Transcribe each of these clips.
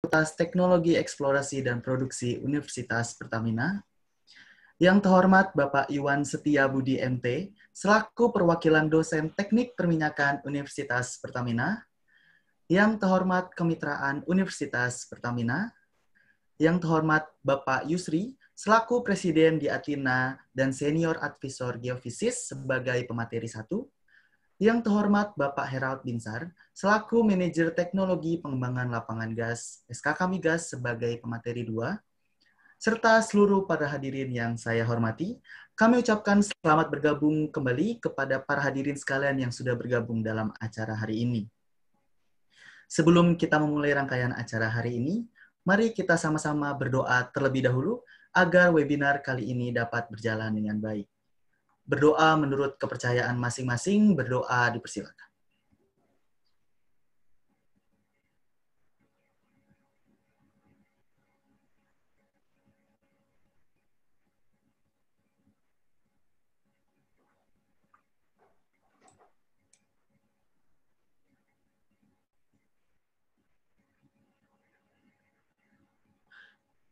Fakultas Teknologi Eksplorasi dan Produksi Universitas Pertamina. Yang terhormat Bapak Iwan Setia Budi MT, selaku perwakilan dosen Teknik Perminyakan Universitas Pertamina. Yang terhormat Kemitraan Universitas Pertamina. Yang terhormat Bapak Yusri, selaku Presiden di Atina dan Senior Advisor Geofisis sebagai pemateri satu. Yang terhormat Bapak Herald Binsar, selaku Manajer Teknologi Pengembangan Lapangan Gas SKK Migas sebagai pemateri dua, serta seluruh para hadirin yang saya hormati, kami ucapkan selamat bergabung kembali kepada para hadirin sekalian yang sudah bergabung dalam acara hari ini. Sebelum kita memulai rangkaian acara hari ini, mari kita sama-sama berdoa terlebih dahulu agar webinar kali ini dapat berjalan dengan baik berdoa menurut kepercayaan masing-masing, berdoa dipersilakan.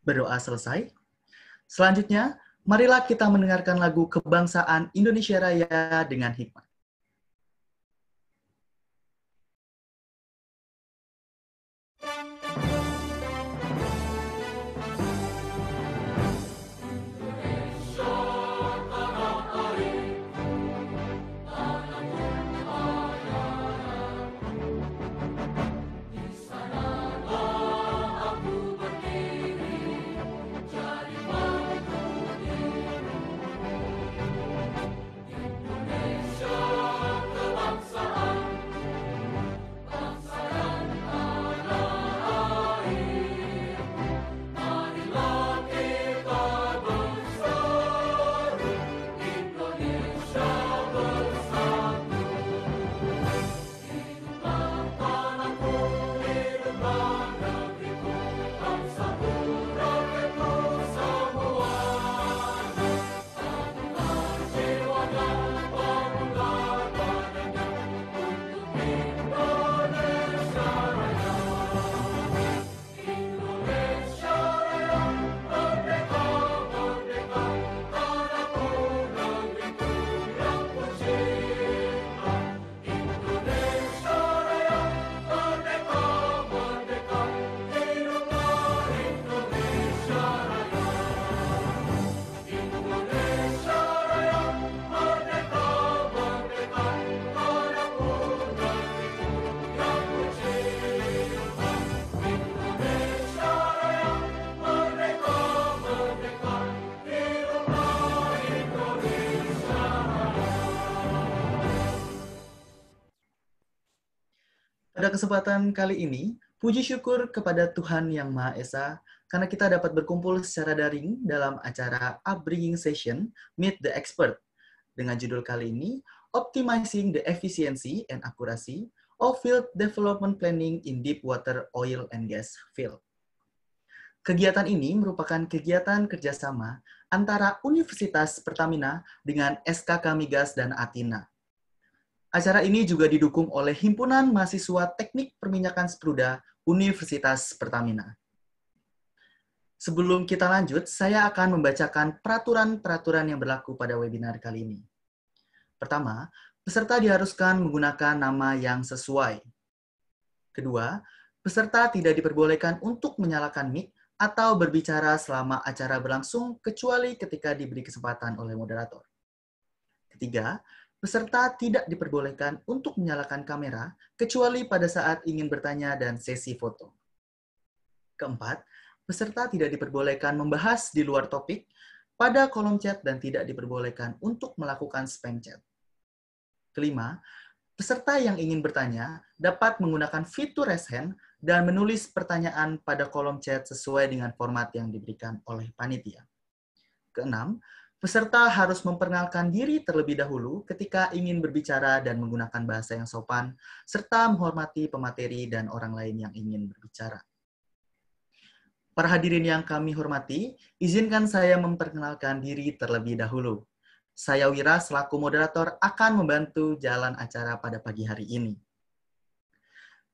Berdoa selesai. Selanjutnya, Marilah kita mendengarkan lagu kebangsaan Indonesia Raya dengan hikmat. kesempatan kali ini, puji syukur kepada Tuhan Yang Maha Esa karena kita dapat berkumpul secara daring dalam acara Upbringing Session Meet the Expert dengan judul kali ini Optimizing the Efficiency and Accuracy of Field Development Planning in Deep Water Oil and Gas Field. Kegiatan ini merupakan kegiatan kerjasama antara Universitas Pertamina dengan SKK Migas dan Atina Acara ini juga didukung oleh Himpunan Mahasiswa Teknik Perminyakan Spruda Universitas Pertamina. Sebelum kita lanjut, saya akan membacakan peraturan-peraturan yang berlaku pada webinar kali ini. Pertama, peserta diharuskan menggunakan nama yang sesuai. Kedua, peserta tidak diperbolehkan untuk menyalakan mic atau berbicara selama acara berlangsung kecuali ketika diberi kesempatan oleh moderator. Ketiga, Peserta tidak diperbolehkan untuk menyalakan kamera kecuali pada saat ingin bertanya dan sesi foto. Keempat, peserta tidak diperbolehkan membahas di luar topik pada kolom chat dan tidak diperbolehkan untuk melakukan spam chat. Kelima, peserta yang ingin bertanya dapat menggunakan fitur raise hand dan menulis pertanyaan pada kolom chat sesuai dengan format yang diberikan oleh panitia. Keenam, Peserta harus memperkenalkan diri terlebih dahulu ketika ingin berbicara dan menggunakan bahasa yang sopan, serta menghormati pemateri dan orang lain yang ingin berbicara. Para hadirin yang kami hormati, izinkan saya memperkenalkan diri terlebih dahulu. Saya Wira selaku moderator akan membantu jalan acara pada pagi hari ini.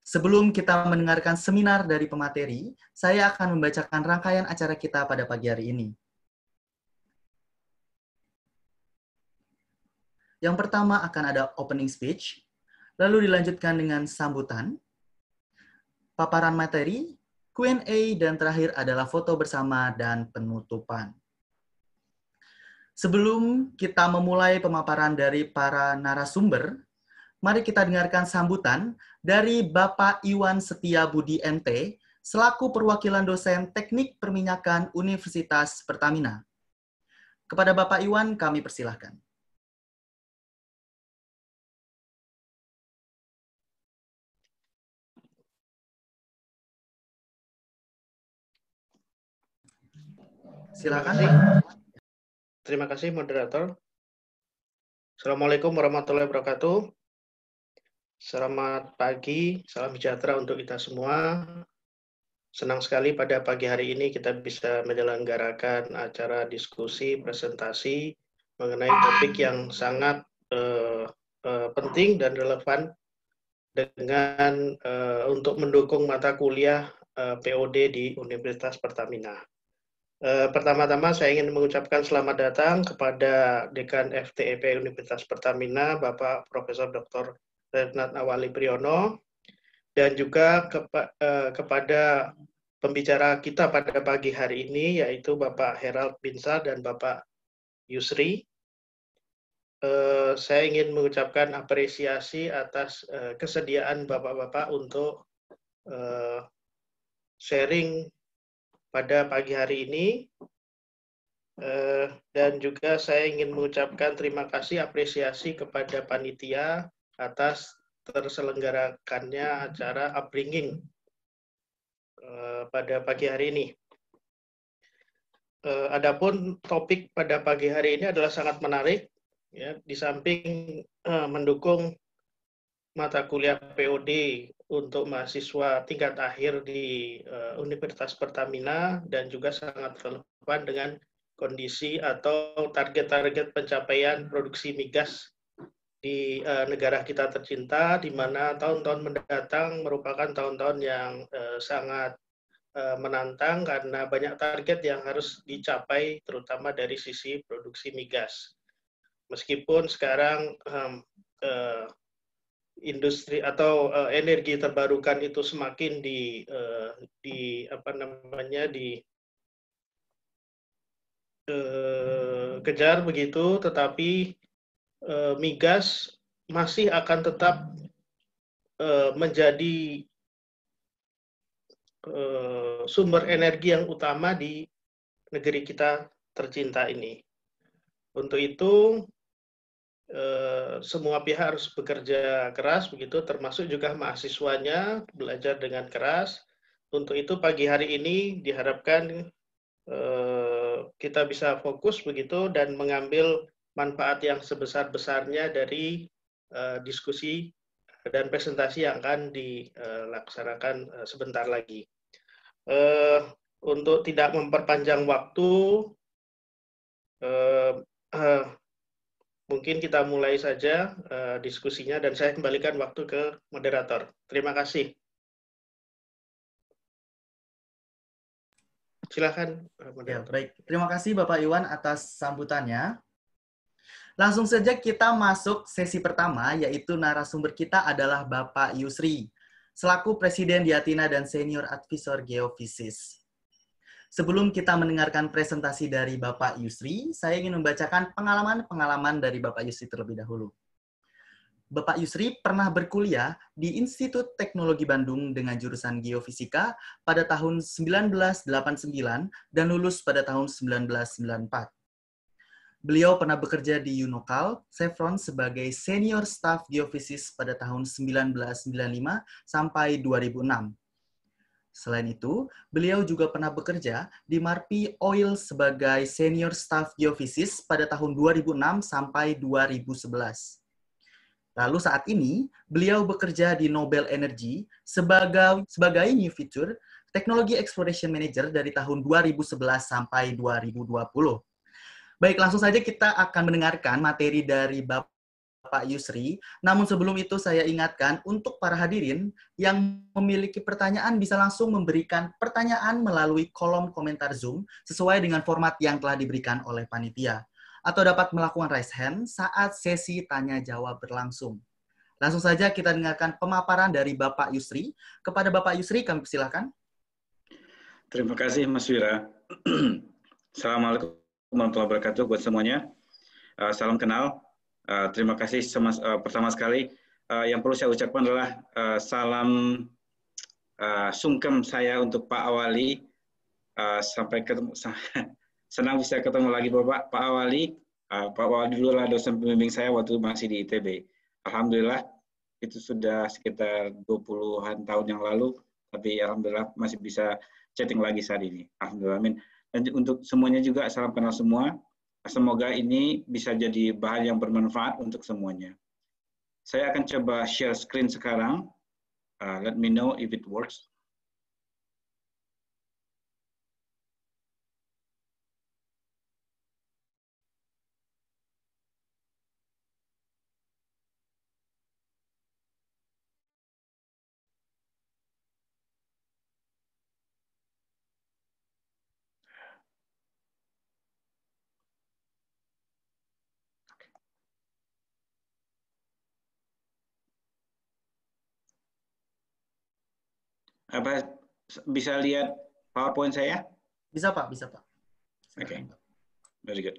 Sebelum kita mendengarkan seminar dari pemateri, saya akan membacakan rangkaian acara kita pada pagi hari ini. Yang pertama akan ada opening speech, lalu dilanjutkan dengan sambutan, paparan materi, Q&A, dan terakhir adalah foto bersama dan penutupan. Sebelum kita memulai pemaparan dari para narasumber, mari kita dengarkan sambutan dari Bapak Iwan Setia Budi MT, selaku perwakilan dosen Teknik Perminyakan Universitas Pertamina. Kepada Bapak Iwan, kami persilahkan. Silakan, nih. Terima kasih, moderator. Assalamualaikum warahmatullahi wabarakatuh. Selamat pagi, salam sejahtera untuk kita semua. Senang sekali pada pagi hari ini kita bisa menyelenggarakan acara diskusi presentasi mengenai topik yang sangat uh, uh, penting dan relevan dengan uh, untuk mendukung mata kuliah uh, POD di Universitas Pertamina. Eh, pertama-tama saya ingin mengucapkan selamat datang kepada Dekan FTEP Universitas Pertamina, Bapak Profesor Dr. Renat Awali Priyono, dan juga kepa eh, kepada pembicara kita pada pagi hari ini, yaitu Bapak Herald Binsa dan Bapak Yusri. Eh, saya ingin mengucapkan apresiasi atas eh, kesediaan Bapak-Bapak untuk eh, sharing pada pagi hari ini. Eh, dan juga saya ingin mengucapkan terima kasih apresiasi kepada panitia atas terselenggarakannya acara upbringing eh, pada pagi hari ini. Eh, adapun topik pada pagi hari ini adalah sangat menarik, ya, di samping mendukung mata kuliah POD untuk mahasiswa tingkat akhir di uh, Universitas Pertamina dan juga sangat relevan dengan kondisi atau target-target pencapaian produksi migas di uh, negara kita tercinta, di mana tahun-tahun mendatang merupakan tahun-tahun yang uh, sangat uh, menantang karena banyak target yang harus dicapai, terutama dari sisi produksi migas. Meskipun sekarang um, uh, industri atau uh, energi terbarukan itu semakin di uh, di apa namanya di uh, kejar begitu tetapi uh, migas masih akan tetap uh, menjadi uh, sumber energi yang utama di negeri kita tercinta ini. Untuk itu Eh, semua pihak harus bekerja keras begitu termasuk juga mahasiswanya belajar dengan keras untuk itu pagi hari ini diharapkan eh, kita bisa fokus begitu dan mengambil manfaat yang sebesar-besarnya dari eh, diskusi dan presentasi yang akan dilaksanakan sebentar lagi. untuk tidak memperpanjang waktu, mungkin kita mulai saja uh, diskusinya dan saya kembalikan waktu ke moderator. Terima kasih. silakan eh, Ya, baik, terima kasih Bapak Iwan atas sambutannya. Langsung saja kita masuk sesi pertama, yaitu narasumber kita adalah Bapak Yusri, selaku Presiden Diatina dan Senior Advisor Geofisis. Sebelum kita mendengarkan presentasi dari Bapak Yusri, saya ingin membacakan pengalaman-pengalaman dari Bapak Yusri terlebih dahulu. Bapak Yusri pernah berkuliah di Institut Teknologi Bandung dengan jurusan Geofisika pada tahun 1989 dan lulus pada tahun 1994. Beliau pernah bekerja di Unocal Chevron sebagai senior staff geofisis pada tahun 1995 sampai 2006 Selain itu, beliau juga pernah bekerja di Marpi Oil sebagai senior staff geofisis pada tahun 2006 sampai 2011. Lalu saat ini, beliau bekerja di Nobel Energy sebagai sebagai new feature Technology Exploration Manager dari tahun 2011 sampai 2020. Baik, langsung saja kita akan mendengarkan materi dari Bapak Bapak Yusri. Namun sebelum itu saya ingatkan untuk para hadirin yang memiliki pertanyaan bisa langsung memberikan pertanyaan melalui kolom komentar Zoom sesuai dengan format yang telah diberikan oleh panitia atau dapat melakukan raise hand saat sesi tanya jawab berlangsung. Langsung saja kita dengarkan pemaparan dari Bapak Yusri. Kepada Bapak Yusri kami persilahkan. Terima kasih Mas Wira. Assalamualaikum warahmatullahi wabarakatuh buat semuanya. Uh, salam kenal. Eh, terima kasih sama, uh, eh, pertama sekali. Uh, yang perlu saya ucapkan adalah uh, salam uh, sungkem saya untuk Pak Awali. Uh, sampai ketemu, senang bisa ketemu lagi Bapak. Pak Awali, uh, Pak Awali dulu lah dosen pembimbing saya waktu masih di ITB. Alhamdulillah itu sudah sekitar 20-an tahun yang lalu, tapi Alhamdulillah masih bisa chatting lagi saat ini. Alhamdulillah, amin. Dan untuk semuanya juga salam kenal semua. Semoga ini bisa jadi bahan yang bermanfaat untuk semuanya. Saya akan coba share screen sekarang. Uh, let me know if it works. apa bisa lihat PowerPoint saya? Bisa Pak, bisa Pak. Oke. Okay. Very good.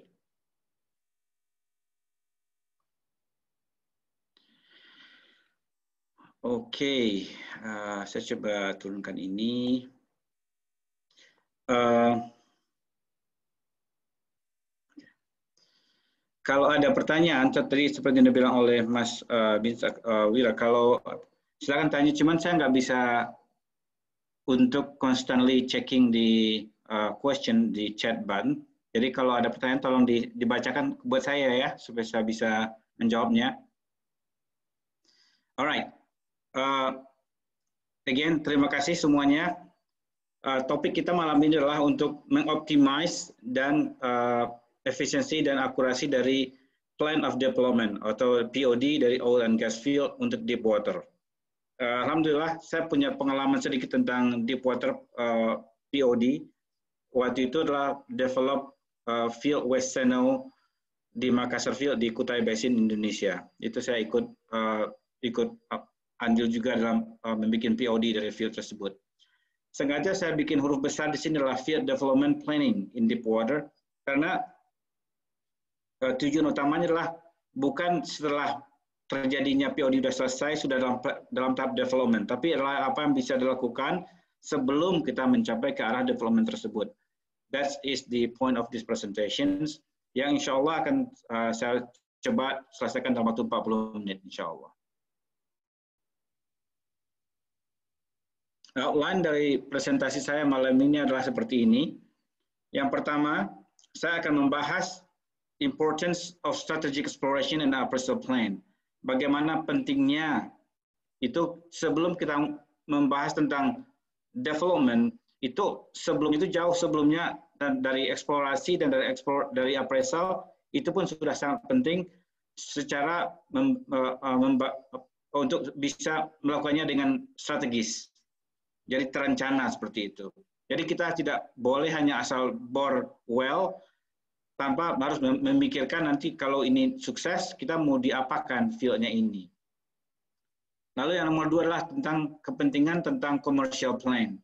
Oke, okay. uh, eh, saya coba turunkan ini. Uh, kalau ada pertanyaan tadi seperti yang dibilang oleh Mas uh, uh, Wira, kalau silakan tanya, cuman saya nggak bisa untuk constantly checking di uh, question di chat button. Jadi kalau ada pertanyaan tolong di, dibacakan buat saya ya supaya saya bisa menjawabnya. Alright. Uh, again, terima kasih semuanya. Uh, topik kita malam ini adalah untuk mengoptimize dan uh, efisiensi dan akurasi dari plan of development atau POD dari oil and gas field untuk deep water. Eh, Alhamdulillah saya punya pengalaman sedikit tentang deepwater uh, eh, POD. Waktu itu adalah develop uh, field West Seno di Makassar Field di Kutai Basin Indonesia. Itu saya ikut uh, ikut uh, andil juga dalam uh, membuat POD dari field tersebut. Sengaja saya bikin huruf besar di sini adalah field development planning in deepwater karena uh, tujuan utamanya adalah bukan setelah terjadinya POD sudah selesai, sudah dalam, dalam tahap development. Tapi adalah apa yang bisa dilakukan sebelum kita mencapai ke arah development tersebut. That is the point of this presentations yang insya Allah akan uh, saya coba selesaikan dalam waktu 40 menit insya Allah. Outline dari presentasi saya malam ini adalah seperti ini. Yang pertama, saya akan membahas importance of strategic exploration and appraisal plan bagaimana pentingnya itu sebelum kita membahas tentang development itu sebelum itu jauh sebelumnya dan dari eksplorasi dan dari eksplor dari appraisal itu pun sudah sangat penting secara mem, uh, untuk bisa melakukannya dengan strategis. Jadi terencana seperti itu. Jadi kita tidak boleh hanya asal bor well tanpa harus memikirkan nanti kalau ini sukses kita mau diapakan fieldnya ini. Lalu yang nomor dua adalah tentang kepentingan tentang commercial plan.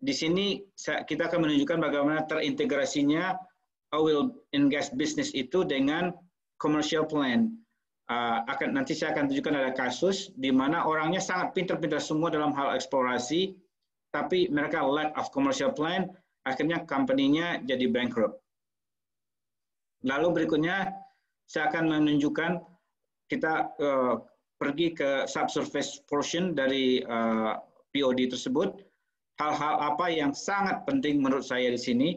Di sini kita akan menunjukkan bagaimana terintegrasinya oil and gas business itu dengan commercial plan. Ah, akan nanti saya akan tunjukkan ada kasus di mana orangnya sangat pintar-pintar semua dalam hal eksplorasi, tapi mereka lack of commercial plan, akhirnya company-nya jadi bankrupt. Lalu berikutnya saya akan menunjukkan kita uh, pergi ke subsurface portion dari uh, eh, POD tersebut. Hal-hal apa yang sangat penting menurut saya di sini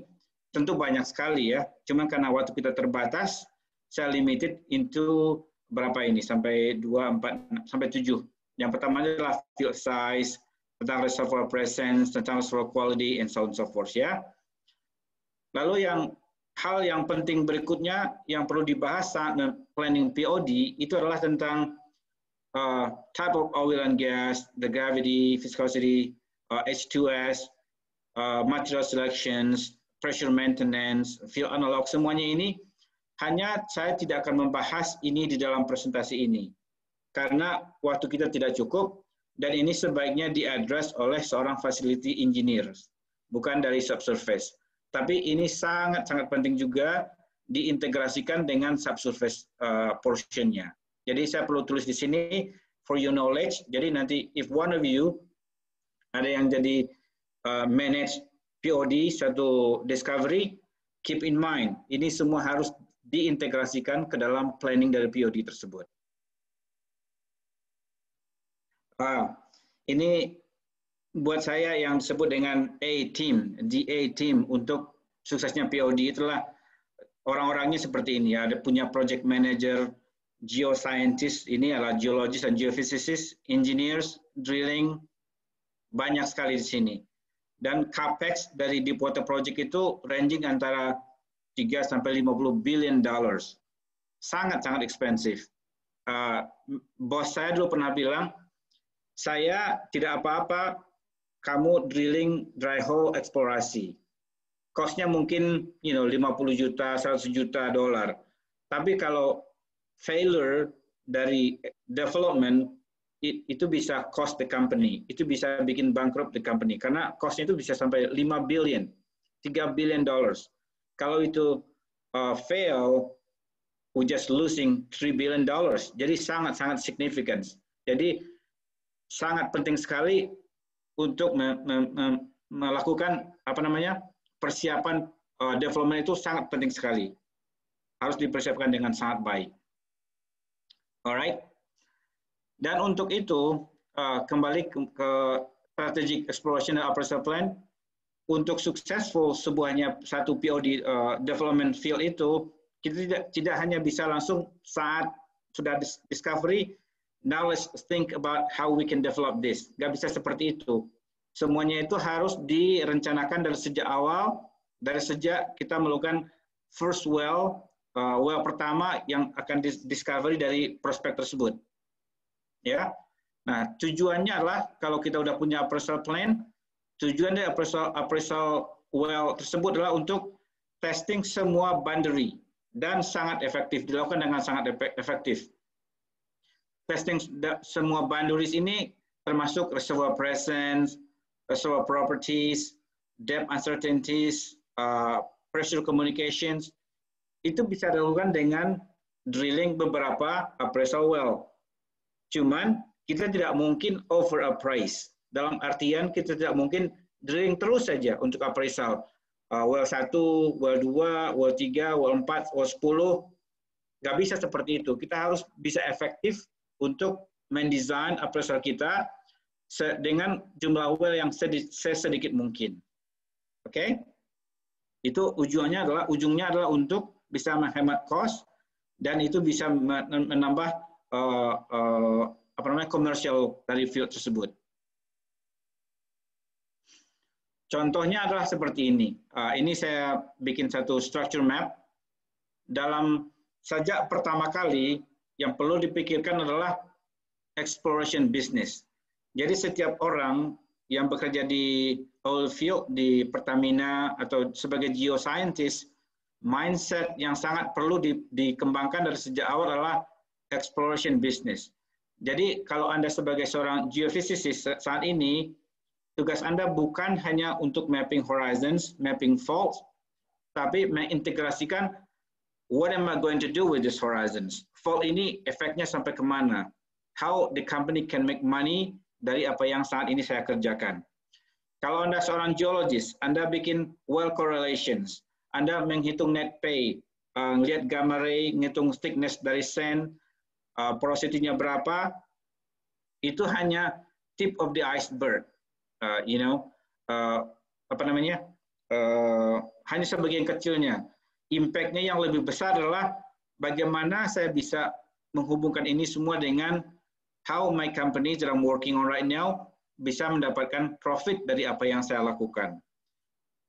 tentu banyak sekali ya. Cuma karena waktu kita terbatas, saya limited into berapa ini sampai 2 4 sampai 7. Yang pertama adalah field size, tentang reservoir presence, tentang reservoir quality, and so on and so forth ya. Lalu yang hal yang penting berikutnya yang perlu dibahas saat planning POD itu adalah tentang uh, type of oil and gas, the gravity, viscosity, uh, H2S, uh, material selections, pressure maintenance, fuel analog, semuanya ini hanya saya tidak akan membahas ini di dalam presentasi ini. Karena waktu kita tidak cukup, dan ini sebaiknya diadres oleh seorang facility engineer, bukan dari subsurface. Tapi ini sangat-sangat penting juga diintegrasikan dengan subsurface uh, portionnya. Jadi saya perlu tulis di sini for your knowledge. Jadi nanti if one of you ada yang jadi uh, manage POD satu discovery, keep in mind ini semua harus diintegrasikan ke dalam planning dari POD tersebut. Wow. ini buat saya yang disebut dengan A team, A team untuk suksesnya POD itulah orang-orangnya seperti ini. Ada punya project manager, geoscientist, ini adalah geologist dan geophysicist, engineers, drilling, banyak sekali di sini. Dan capex dari Deepwater Project itu ranging antara 3 sampai 50 billion dollars. Sangat-sangat ekspensif. Uh, ah, bos saya dulu pernah bilang, saya tidak apa-apa kamu drilling dry hole eksplorasi. Costnya mungkin you know 50 juta, 100 juta dolar. Tapi kalau failure dari development it, itu bisa cost the company, itu bisa bikin bankrupt the company karena costnya itu bisa sampai 5 billion, 3 billion dollars. Kalau itu uh, fail, we just losing 3 billion dollars. Jadi sangat-sangat significant. Jadi sangat penting sekali untuk me, me, me, melakukan apa namanya persiapan uh, development itu sangat penting sekali. Harus dipersiapkan dengan sangat baik. Alright. Dan untuk itu uh, kembali ke, ke strategic exploration and appraisal plan untuk successful sebuahnya satu POD uh, eh, development field itu kita tidak tidak hanya bisa langsung saat sudah discovery now let's think about how we can develop this. Gak bisa seperti itu. Semuanya itu harus direncanakan dari sejak awal, dari sejak kita melakukan first well, uh, well pertama yang akan di discovery dari prospek tersebut. Ya. Nah, tujuannya adalah kalau kita udah punya appraisal plan, tujuan dari appraisal, appraisal well tersebut adalah untuk testing semua boundary dan sangat efektif, dilakukan dengan sangat efektif testing semua boundaries ini termasuk reservoir presence, reservoir properties, depth uncertainties, uh, pressure communications, itu bisa dilakukan dengan drilling beberapa appraisal well. Cuman kita tidak mungkin over a price Dalam artian kita tidak mungkin drilling terus saja untuk appraisal. Uh, well 1, well 2, well 3, well 4, well 10. Nggak bisa seperti itu. Kita harus bisa efektif untuk mendesain appraisal kita dengan jumlah well yang sedikit, mungkin. Oke? Okay? Itu ujungnya adalah ujungnya adalah untuk bisa menghemat cost dan itu bisa menambah uh, uh, apa namanya komersial dari field tersebut. Contohnya adalah seperti ini. Uh, ini saya bikin satu structure map. Dalam sajak pertama kali yang perlu dipikirkan adalah exploration business. Jadi setiap orang yang bekerja di oil field di Pertamina atau sebagai geoscientist, mindset yang sangat perlu di, dikembangkan dari sejak awal adalah exploration business. Jadi kalau Anda sebagai seorang geophysicist saat ini, tugas Anda bukan hanya untuk mapping horizons, mapping faults, tapi mengintegrasikan what am I going to do with these horizons fall ini efeknya sampai kemana, how the company can make money dari apa yang saat ini saya kerjakan. Kalau Anda seorang geologist, Anda bikin well correlations, Anda menghitung net pay, uh, gamma ray, ngitung thickness dari sand, uh, porosity-nya berapa, itu hanya tip of the iceberg. Uh, you know, uh, apa namanya? Uh, hanya sebagian kecilnya. Impact-nya yang lebih besar adalah bagaimana saya bisa menghubungkan ini semua dengan how my company that I'm working on right now bisa mendapatkan profit dari apa yang saya lakukan.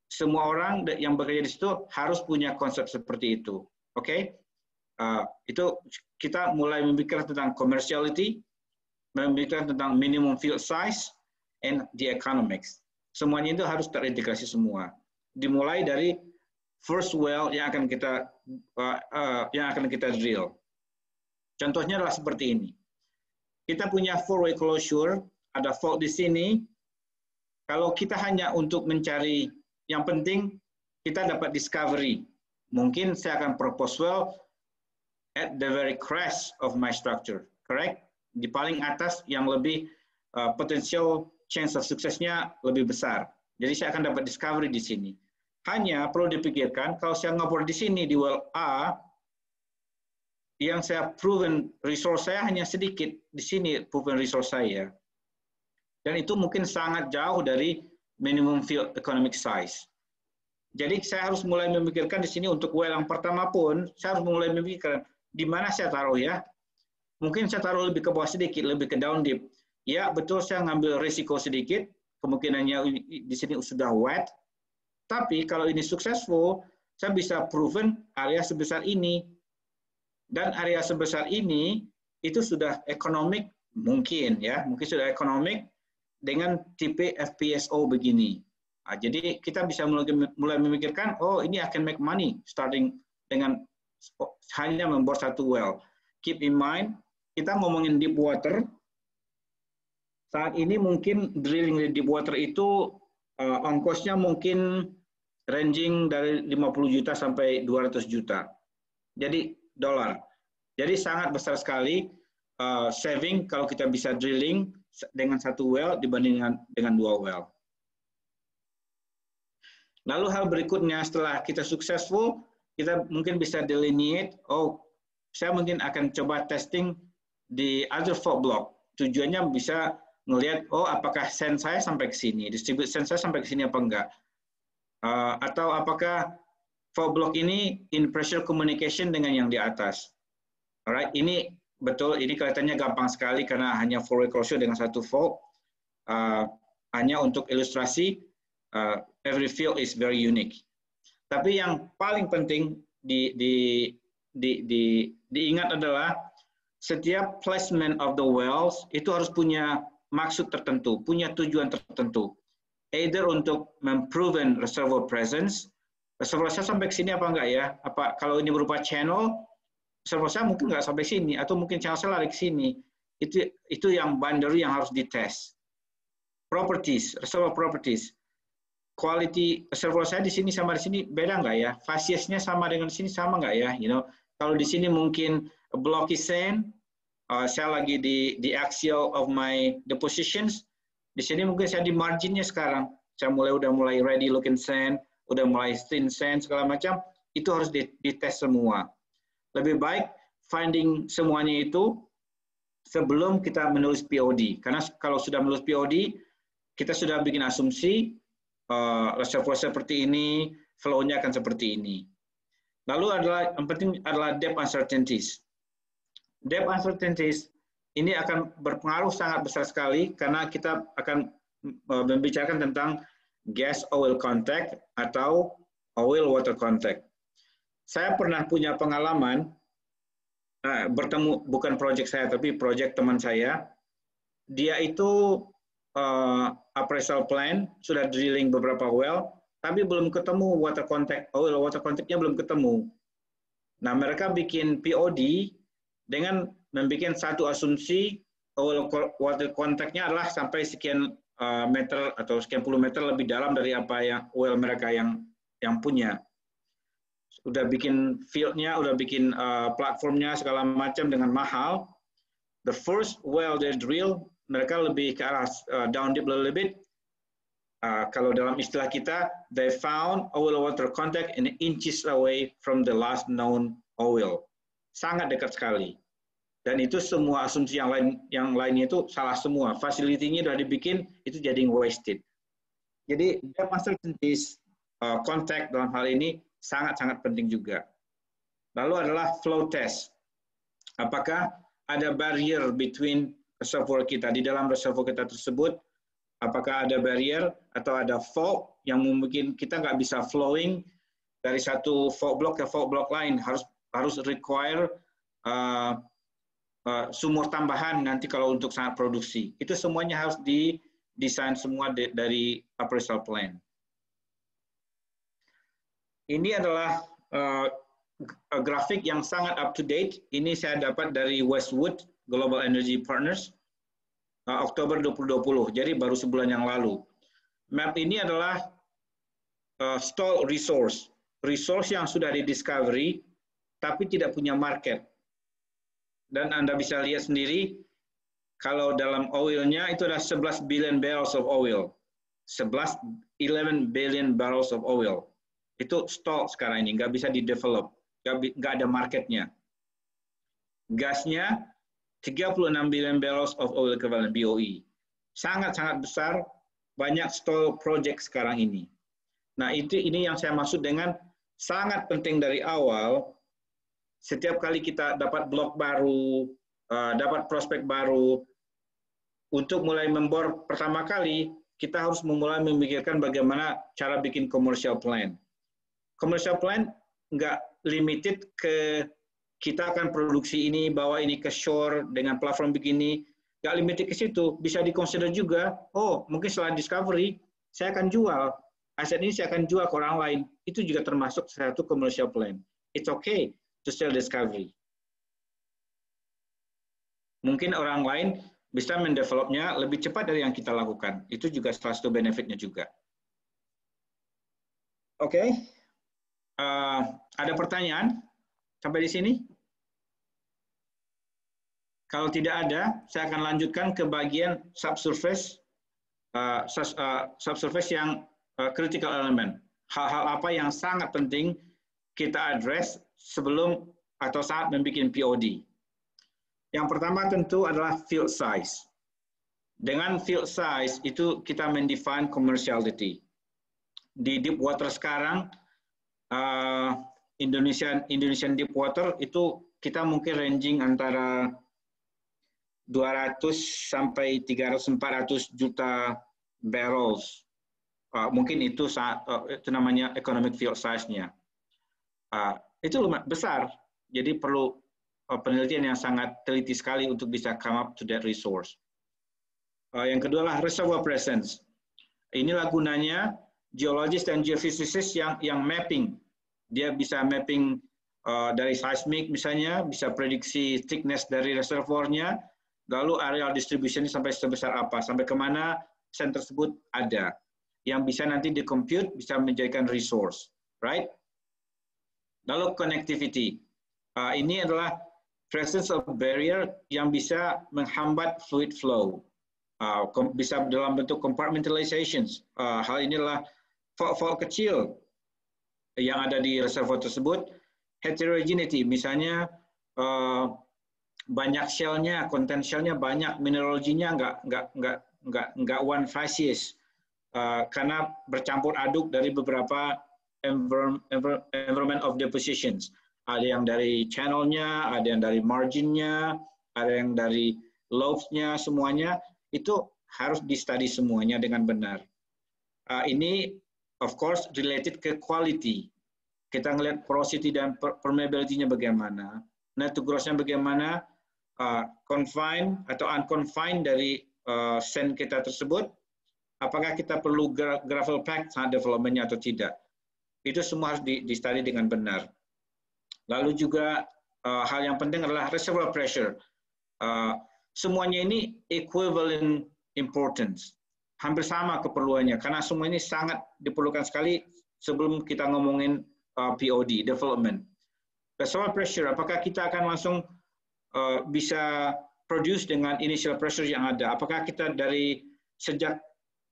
Semua orang yang bekerja di situ harus punya konsep seperti itu. Oke? Okay? Uh, itu kita mulai memikirkan tentang commerciality, memikirkan tentang minimum field size, and the economics. Semuanya itu harus terintegrasi semua. Dimulai dari first well yang akan kita uh, uh, yang akan kita drill. Contohnya adalah seperti ini. Kita punya four way closure, ada fault di sini. Kalau kita hanya untuk mencari yang penting, kita dapat discovery. Mungkin saya akan propose well at the very crest of my structure, correct? Di paling atas yang lebih uh, potensial chance of suksesnya lebih besar. Jadi saya akan dapat discovery di sini. Hanya perlu dipikirkan, kalau saya ngobrol di sini di well A, yang saya proven resource saya hanya sedikit, di sini proven resource saya. Dan itu mungkin sangat jauh dari minimum field economic size. Jadi saya harus mulai memikirkan di sini untuk well yang pertama pun, saya harus mulai memikirkan di mana saya taruh ya. Mungkin saya taruh lebih ke bawah sedikit, lebih ke down deep. Ya, betul saya ngambil risiko sedikit, kemungkinannya di sini sudah wet, tapi kalau ini successful, saya bisa proven area sebesar ini. Dan area sebesar ini itu sudah ekonomik mungkin ya, mungkin sudah ekonomik dengan tipe FPSO begini. Nah, jadi kita bisa mulai, mulai memikirkan, oh ini akan make money starting dengan hanya membuat satu well. Keep in mind, kita ngomongin deep water. Saat ini mungkin drilling di deep water itu uh, ongkosnya mungkin ranging dari 50 juta sampai 200 juta. Jadi dolar. Jadi sangat besar sekali uh, saving kalau kita bisa drilling dengan satu well dibandingkan dengan dua well. Lalu hal berikutnya setelah kita successful, kita mungkin bisa delineate, oh saya mungkin akan coba testing di other fault block. Tujuannya bisa ngelihat, oh apakah sense saya sampai ke sini, distribute sense saya sampai ke sini apa enggak Uh, atau apakah for block ini in pressure communication dengan yang di atas? Alright, ini betul, ini kelihatannya gampang sekali karena hanya forward closure dengan satu fault. Uh, hanya untuk ilustrasi, uh, every field is very unique. Tapi yang paling penting di, di, di, di, diingat adalah setiap placement of the wells itu harus punya maksud tertentu, punya tujuan tertentu either untuk memproven reservoir presence. Reservoir saya sampai ke sini apa enggak ya? Apa kalau ini berupa channel, reservoir saya mungkin enggak sampai sini atau mungkin channel saya lari ke sini. Itu itu yang boundary yang harus dites. Properties, reservoir properties. Quality reservoir saya di sini sama di sini beda enggak ya? Fasiesnya sama dengan sini sama enggak ya? You know, kalau di sini mungkin blocky sand, uh, saya lagi di the axial of my depositions, di sini mungkin saya di marginnya sekarang. Saya mulai udah mulai ready looking sand, udah mulai thin sand segala macam. Itu harus dites semua. Lebih baik finding semuanya itu sebelum kita menulis POD. Karena kalau sudah menulis POD, kita sudah bikin asumsi uh, reservoir seperti ini, flow-nya akan seperti ini. Lalu adalah yang penting adalah depth uncertainties. Depth uncertainties ini akan berpengaruh sangat besar sekali karena kita akan e, membicarakan tentang gas oil contact atau oil water contact. Saya pernah punya pengalaman uh, bertemu bukan project saya tapi project teman saya. Dia itu uh, appraisal plan sudah drilling beberapa well tapi belum ketemu water contact oil water contactnya belum ketemu. Nah mereka bikin POD dengan membuat satu asumsi water contact-nya adalah sampai sekian eh, meter atau sekian puluh meter lebih dalam dari apa yang well mereka yang yang punya. sudah bikin field-nya, sudah bikin uh, platform-nya segala macam dengan mahal. The first well they drill mereka lebih ke arah eh, down deep little bit. Uh, kalau dalam istilah kita, they found oil water contact in inches away from the last known oil. Sangat dekat sekali. Dan itu semua asumsi yang lain yang lainnya itu salah semua. fasilitinya sudah dibikin, itu jadi wasted. Jadi depth uncertainties, uh, dalam hal ini sangat-sangat penting juga. Lalu adalah flow test. Apakah ada barrier between reservoir kita di dalam reservoir kita tersebut? Apakah ada barrier atau ada fault yang mungkin kita nggak bisa flowing dari satu fault block ke fault block lain harus harus require uh, Eh, sumur tambahan nanti kalau untuk sangat produksi. Itu semuanya harus didesain semua dari appraisal plan. Ini adalah uh, grafik yang sangat up to date. Ini saya dapat dari Westwood Global Energy Partners uh, Oktober 2020. Jadi baru sebulan yang lalu. Map ini adalah uh, stall resource, resource yang sudah di discovery tapi tidak punya market dan Anda bisa lihat sendiri kalau dalam oilnya itu ada 11 billion barrels of oil. 11 11 billion barrels of oil. Itu stall sekarang ini, nggak bisa di-develop. Nggak ada marketnya. Gasnya 36 billion barrels of oil equivalent, BOE. Sangat-sangat besar, banyak stall project sekarang ini. Nah, itu ini yang saya maksud dengan sangat penting dari awal setiap kali kita dapat blok baru, eh, dapat prospek baru, untuk mulai membor pertama kali, kita harus memulai memikirkan bagaimana cara bikin commercial plan. Commercial plan nggak limited ke kita akan produksi ini, bawa ini ke shore dengan platform begini, nggak limited ke situ. Bisa dikonsider juga, oh mungkin setelah discovery, saya akan jual. Aset ini saya akan jual ke orang lain. Itu juga termasuk satu commercial plan. It's okay Social discovery Mungkin orang lain bisa mendevelopnya lebih cepat dari yang kita lakukan. Itu juga salah satu benefitnya juga. Oke, okay. uh, eh, ada pertanyaan sampai di sini? Kalau tidak ada, saya akan lanjutkan ke bagian subsurface, uh, subsurface yang uh, critical element. Hal-hal apa yang sangat penting kita address sebelum atau saat membuat POD. Yang pertama tentu adalah field size. Dengan field size itu kita mendefine commerciality. Di deep water sekarang, uh, Indonesian Indonesian deep water itu kita mungkin ranging antara 200 sampai 300 400 juta barrels. Uh, mungkin itu saat, uh, eh, itu namanya economic field size-nya uh, itu lumayan besar. Jadi perlu eh, penelitian yang sangat teliti sekali untuk bisa come up to that resource. Uh, yang kedua adalah reservoir presence. Inilah gunanya geologis dan geophysicist yang yang mapping. Dia bisa mapping uh, dari seismic misalnya, bisa prediksi thickness dari reservoirnya, lalu areal distribution sampai sebesar apa, sampai kemana sen tersebut ada. Yang bisa nanti di compute bisa menjadikan resource, right? Lalu connectivity. Uh, ini adalah presence of barrier yang bisa menghambat fluid flow. Uh, bisa dalam bentuk compartmentalizations. Uh, hal inilah fault-fault kecil yang ada di reservoir tersebut. Heterogeneity, misalnya uh, banyak shellnya, konten shellnya banyak, mineralogy-nya nggak nggak nggak nggak nggak one facies uh, karena bercampur aduk dari beberapa environment of depositions. Ada yang dari channelnya, ada yang dari marginnya, ada yang dari lobes-nya, semuanya itu harus di-study semuanya dengan benar. Uh, ini of course related ke quality. Kita ngelihat porosity dan permeability-nya bagaimana, net to gross-nya bagaimana, uh, confined atau unconfined dari uh, send kita tersebut, apakah kita perlu gra gravel pack saat development-nya atau tidak. Itu semua harus di, di dengan benar. Lalu juga uh, hal yang penting adalah reservoir pressure. Uh, semuanya ini equivalent importance. Hampir sama keperluannya karena semua ini sangat diperlukan sekali sebelum kita ngomongin uh, eh, POD development. Reservoir pressure apakah kita akan langsung uh, bisa produce dengan initial pressure yang ada? Apakah kita dari sejak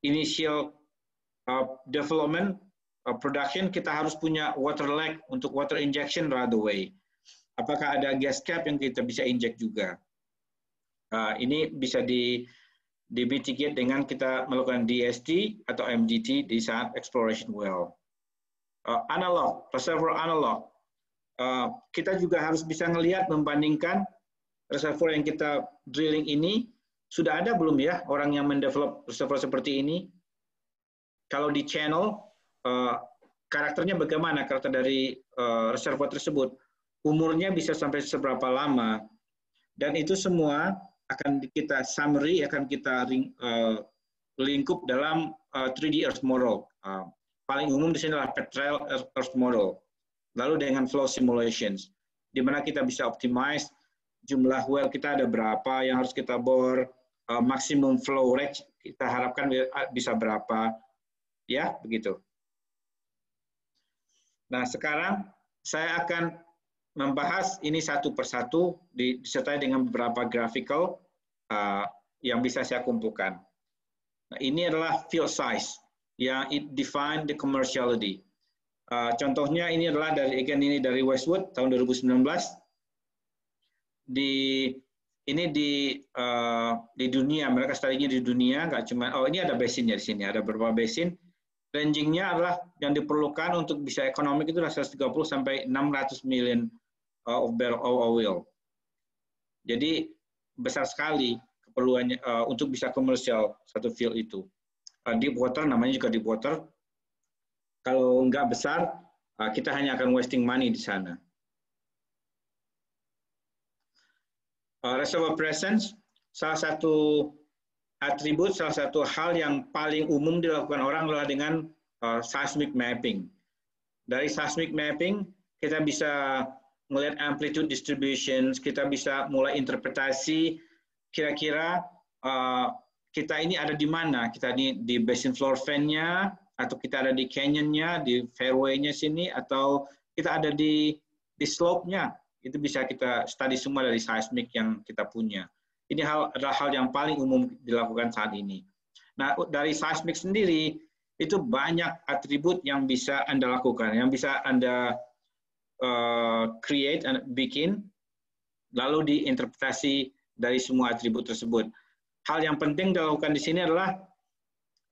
initial uh, development Eh, production kita harus punya water lag untuk water injection right away. Apakah ada gas cap yang kita bisa injek juga? Uh, ini bisa di dimitigate dengan kita melakukan DST atau MDT di saat exploration well. Uh, analog, reservoir analog. Uh, kita juga harus bisa melihat membandingkan reservoir yang kita drilling ini sudah ada belum ya orang yang mendevelop reservoir seperti ini? Kalau di channel Eh, karakternya bagaimana karakter dari uh, reservoir tersebut, umurnya bisa sampai seberapa lama, dan itu semua akan kita summary akan kita ring, uh, lingkup dalam uh, 3D Earth Model. Uh, paling umum di sini adalah Petrel Earth Model. Lalu dengan flow simulations, di mana kita bisa optimize jumlah well kita ada berapa yang harus kita bor, uh, maksimum flow rate kita harapkan bisa berapa, ya begitu. Nah, sekarang saya akan membahas ini satu persatu disertai dengan beberapa grafikal uh, yang bisa saya kumpulkan. Nah, ini adalah field size yang it define the commerciality. Uh, contohnya ini adalah dari ikan ini dari Westwood tahun 2019 di ini di uh, di dunia mereka studinya di dunia nggak cuma oh ini ada basinnya di sini ada beberapa basin Rangingnya adalah yang diperlukan untuk bisa ekonomi itu 130 sampai 600 million uh, of barrel of oil. Jadi besar sekali keperluannya uh, untuk bisa komersial satu field itu. Uh, deep water namanya juga deep water. Kalau nggak besar, uh, kita hanya akan wasting money di sana. Uh, reservoir presence salah satu atribut salah satu hal yang paling umum dilakukan orang adalah dengan uh, seismic mapping. Dari seismic mapping kita bisa melihat amplitude distributions, kita bisa mulai interpretasi kira-kira uh, kita ini ada di mana? Kita ini di basin floor fan-nya atau kita ada di canyonnya, di fairway-nya sini atau kita ada di di slope-nya. Itu bisa kita study semua dari seismic yang kita punya. Ini hal, adalah hal yang paling umum dilakukan saat ini. Nah, dari seismik sendiri, itu banyak atribut yang bisa Anda lakukan, yang bisa Anda uh, create, and bikin, lalu diinterpretasi dari semua atribut tersebut. Hal yang penting dilakukan di sini adalah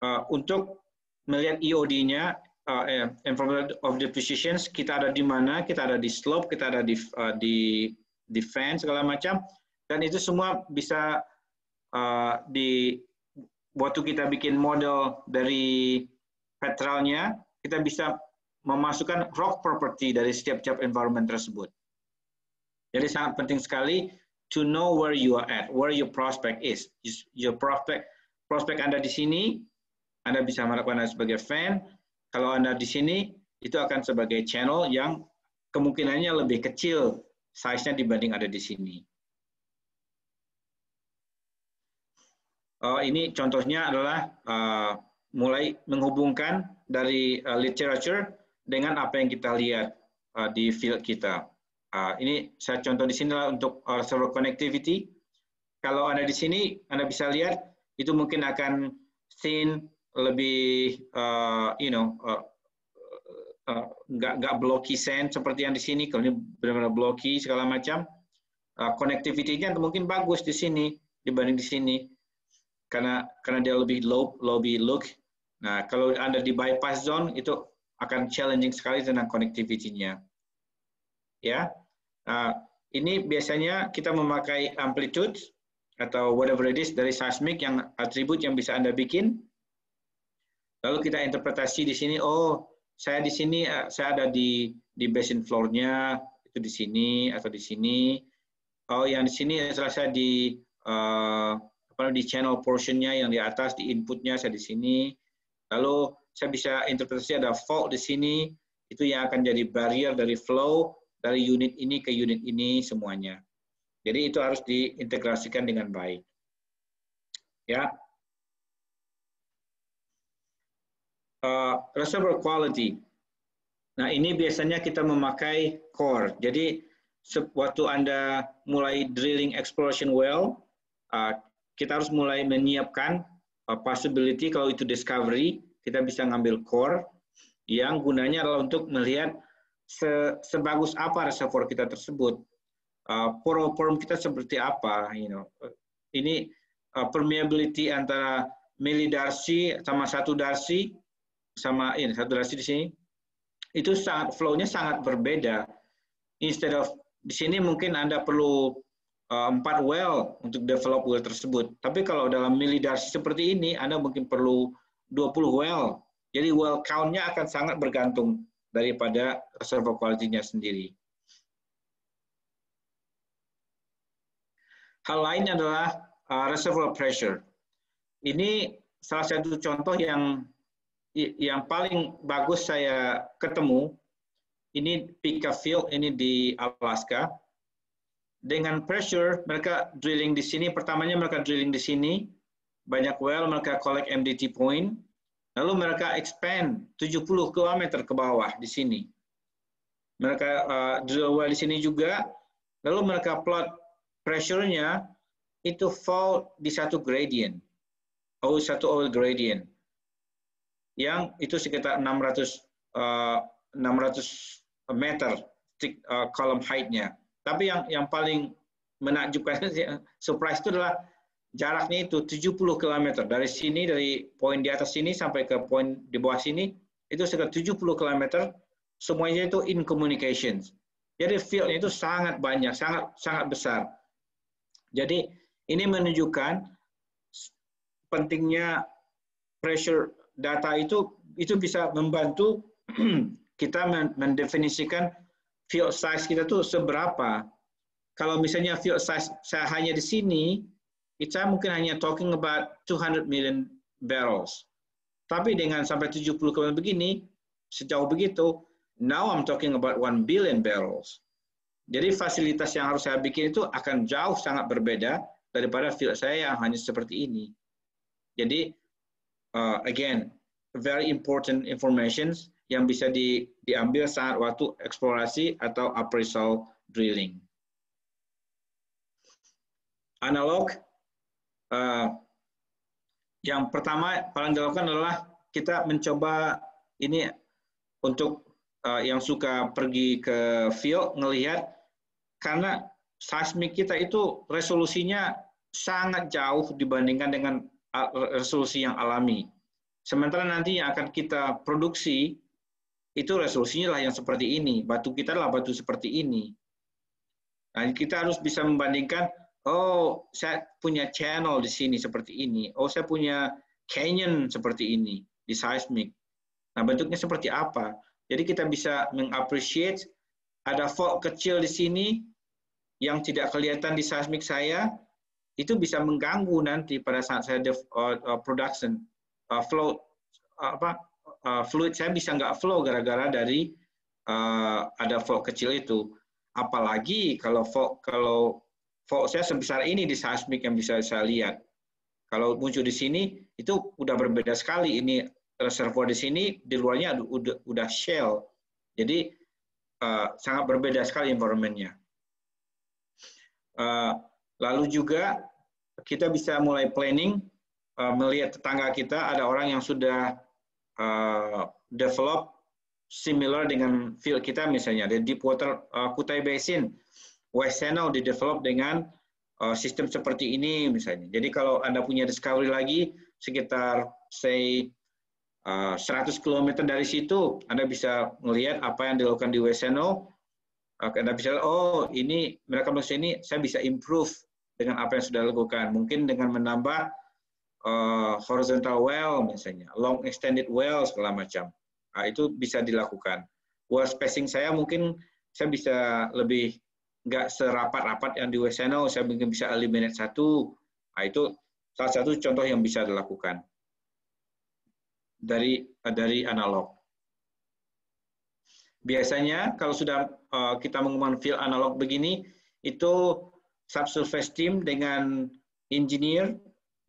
uh, untuk melihat eod nya uh, eh, information of the positions, kita ada di mana, kita ada di slope, kita ada di, uh, di defense, segala macam, dan itu semua bisa uh, di waktu kita bikin model dari petralnya, kita bisa memasukkan rock property dari setiap-tiap environment tersebut. Jadi sangat penting sekali to know where you are at, where your prospect is. Your prospect, prospect Anda di sini, Anda bisa melakukan sebagai fan. Kalau Anda di sini, itu akan sebagai channel yang kemungkinannya lebih kecil size-nya dibanding ada di sini. Oh, ini contohnya adalah eh, mulai menghubungkan dari eh, literature dengan apa yang kita lihat eh, di field kita. Ah, ini saya contoh di sini untuk server connectivity. Kalau Anda di sini, Anda bisa lihat itu mungkin akan thin, lebih, you know, nggak uh, nggak blocky sand seperti yang di sini kalau ini benar-benar blocky segala macam uh, connectivity-nya mungkin bagus di sini dibanding di sini karena karena dia lebih low lobby look. Nah, kalau Anda di bypass zone itu akan challenging sekali tentang connectivity-nya. Ya. Nah, ini biasanya kita memakai amplitude atau whatever it is dari seismic yang atribut yang bisa Anda bikin. Lalu kita interpretasi di sini, oh, saya di sini ah, saya ada di di basin floor-nya itu di sini atau di sini. Oh, yang di sini saya di ah, apa di channel portionnya yang di atas di inputnya saya di sini lalu saya bisa interpretasi ada fault di sini itu yang akan jadi barrier dari flow dari unit ini ke unit ini semuanya jadi itu harus diintegrasikan dengan baik ya uh, reservoir quality nah ini biasanya kita memakai core jadi waktu anda mulai drilling exploration well uh, kita harus mulai menyiapkan uh, possibility kalau itu discovery, kita bisa ngambil core yang gunanya adalah untuk melihat se sebagus apa reservoir kita tersebut, uh, porum kita seperti apa, you know. Uh, ini uh, permeability antara mili darsi sama satu darsi sama ini satu darsi di sini itu sangat flow sangat berbeda. Instead of di sini mungkin Anda perlu Eh, empat well untuk develop well tersebut. Tapi kalau dalam milidasi seperti ini, Anda mungkin perlu 20 well. Jadi well count-nya akan sangat bergantung daripada reservoir quality-nya sendiri. Hal lain adalah uh, reservoir pressure. Ini salah satu contoh yang yang paling bagus saya ketemu. Ini Pika Field, ini di Alaska dengan pressure mereka drilling di sini pertamanya mereka drilling di sini banyak well mereka collect MDT point lalu mereka expand 70 km ke bawah di sini mereka uh, drill well di sini juga lalu mereka plot pressure-nya itu fall di satu gradient oil oh, satu oil gradient yang itu sekitar 600 uh, 600 meter uh, column height-nya tapi yang yang paling menakjubkan surprise itu adalah jaraknya itu 70 km dari sini dari poin di atas sini sampai ke poin di bawah sini itu sekitar 70 km semuanya itu in communications. Jadi fieldnya itu sangat banyak, sangat sangat besar. Jadi ini menunjukkan pentingnya pressure data itu itu bisa membantu kita mendefinisikan field size kita tuh seberapa. Kalau misalnya field size saya hanya di sini, kita mungkin hanya talking about 200 million barrels. Tapi dengan sampai 70 km begini, sejauh begitu, now I'm talking about 1 billion barrels. Jadi fasilitas yang harus saya bikin itu akan jauh sangat berbeda daripada field saya yang hanya seperti ini. Jadi, uh, again, very important informations yang bisa di, diambil saat waktu eksplorasi atau appraisal drilling. Analog, uh, yang pertama paling dilakukan adalah kita mencoba ini untuk uh, yang suka pergi ke field melihat karena seismik kita itu resolusinya sangat jauh dibandingkan dengan eh, resolusi yang alami. Sementara nanti yang akan kita produksi itu resolusinya lah yang seperti ini. Batu kita lah batu seperti ini. Nah, kita harus bisa membandingkan, oh saya punya channel di sini seperti ini, oh saya punya canyon seperti ini di seismic. Nah bentuknya seperti apa? Jadi kita bisa mengappreciate ada fault kecil di sini yang tidak kelihatan di seismic saya, itu bisa mengganggu nanti pada saat saya eh, eh, production uh, eh, flow uh, apa Eh, fluid saya bisa nggak flow gara-gara dari uh, ada volt kecil itu. Apalagi kalau volt kalau volt saya sebesar ini di seismik yang bisa saya lihat. Kalau muncul di sini itu udah berbeda sekali. Ini reservoir di sini di luarnya udah, udah shell. Jadi uh, sangat berbeda sekali environmentnya. Uh, lalu juga kita bisa mulai planning uh, melihat tetangga kita ada orang yang sudah Eh, develop similar dengan field kita misalnya di Deepwater uh, Kutai Basin West Channel di develop dengan uh, sistem seperti ini misalnya. Jadi kalau Anda punya discovery lagi sekitar say uh, 100 km dari situ Anda bisa melihat apa yang dilakukan di West Channel. Uh, Anda bisa oh ini mereka maksud ini saya bisa improve dengan apa yang sudah dilakukan. Mungkin dengan menambah uh, horizontal well misalnya, long extended well segala macam. Nah, itu bisa dilakukan. well spacing saya mungkin saya bisa lebih nggak serapat-rapat yang di West Channel, saya mungkin bisa eliminate satu. Nah, itu salah satu contoh yang bisa dilakukan dari dari analog. Biasanya kalau sudah eh, kita mengumumkan field analog begini, itu subsurface team dengan engineer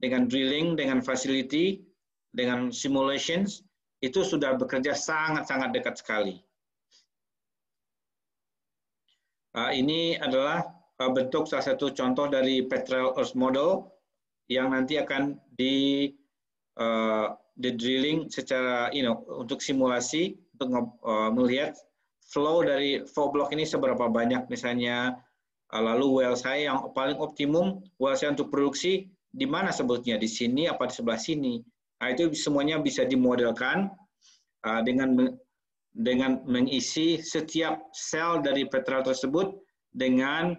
dengan drilling, dengan facility, dengan simulations, itu sudah bekerja sangat-sangat dekat sekali. Ah, ini adalah ah, bentuk salah satu contoh dari Petrel Earth Model yang nanti akan di uh, drilling secara you know untuk simulasi untuk uh, melihat flow dari four block ini seberapa banyak misalnya uh, lalu well saya yang paling optimum well saya untuk produksi di mana sebutnya di sini apa di sebelah sini. Nah, itu semuanya bisa dimodelkan uh, dengan dengan mengisi setiap sel dari petrel tersebut dengan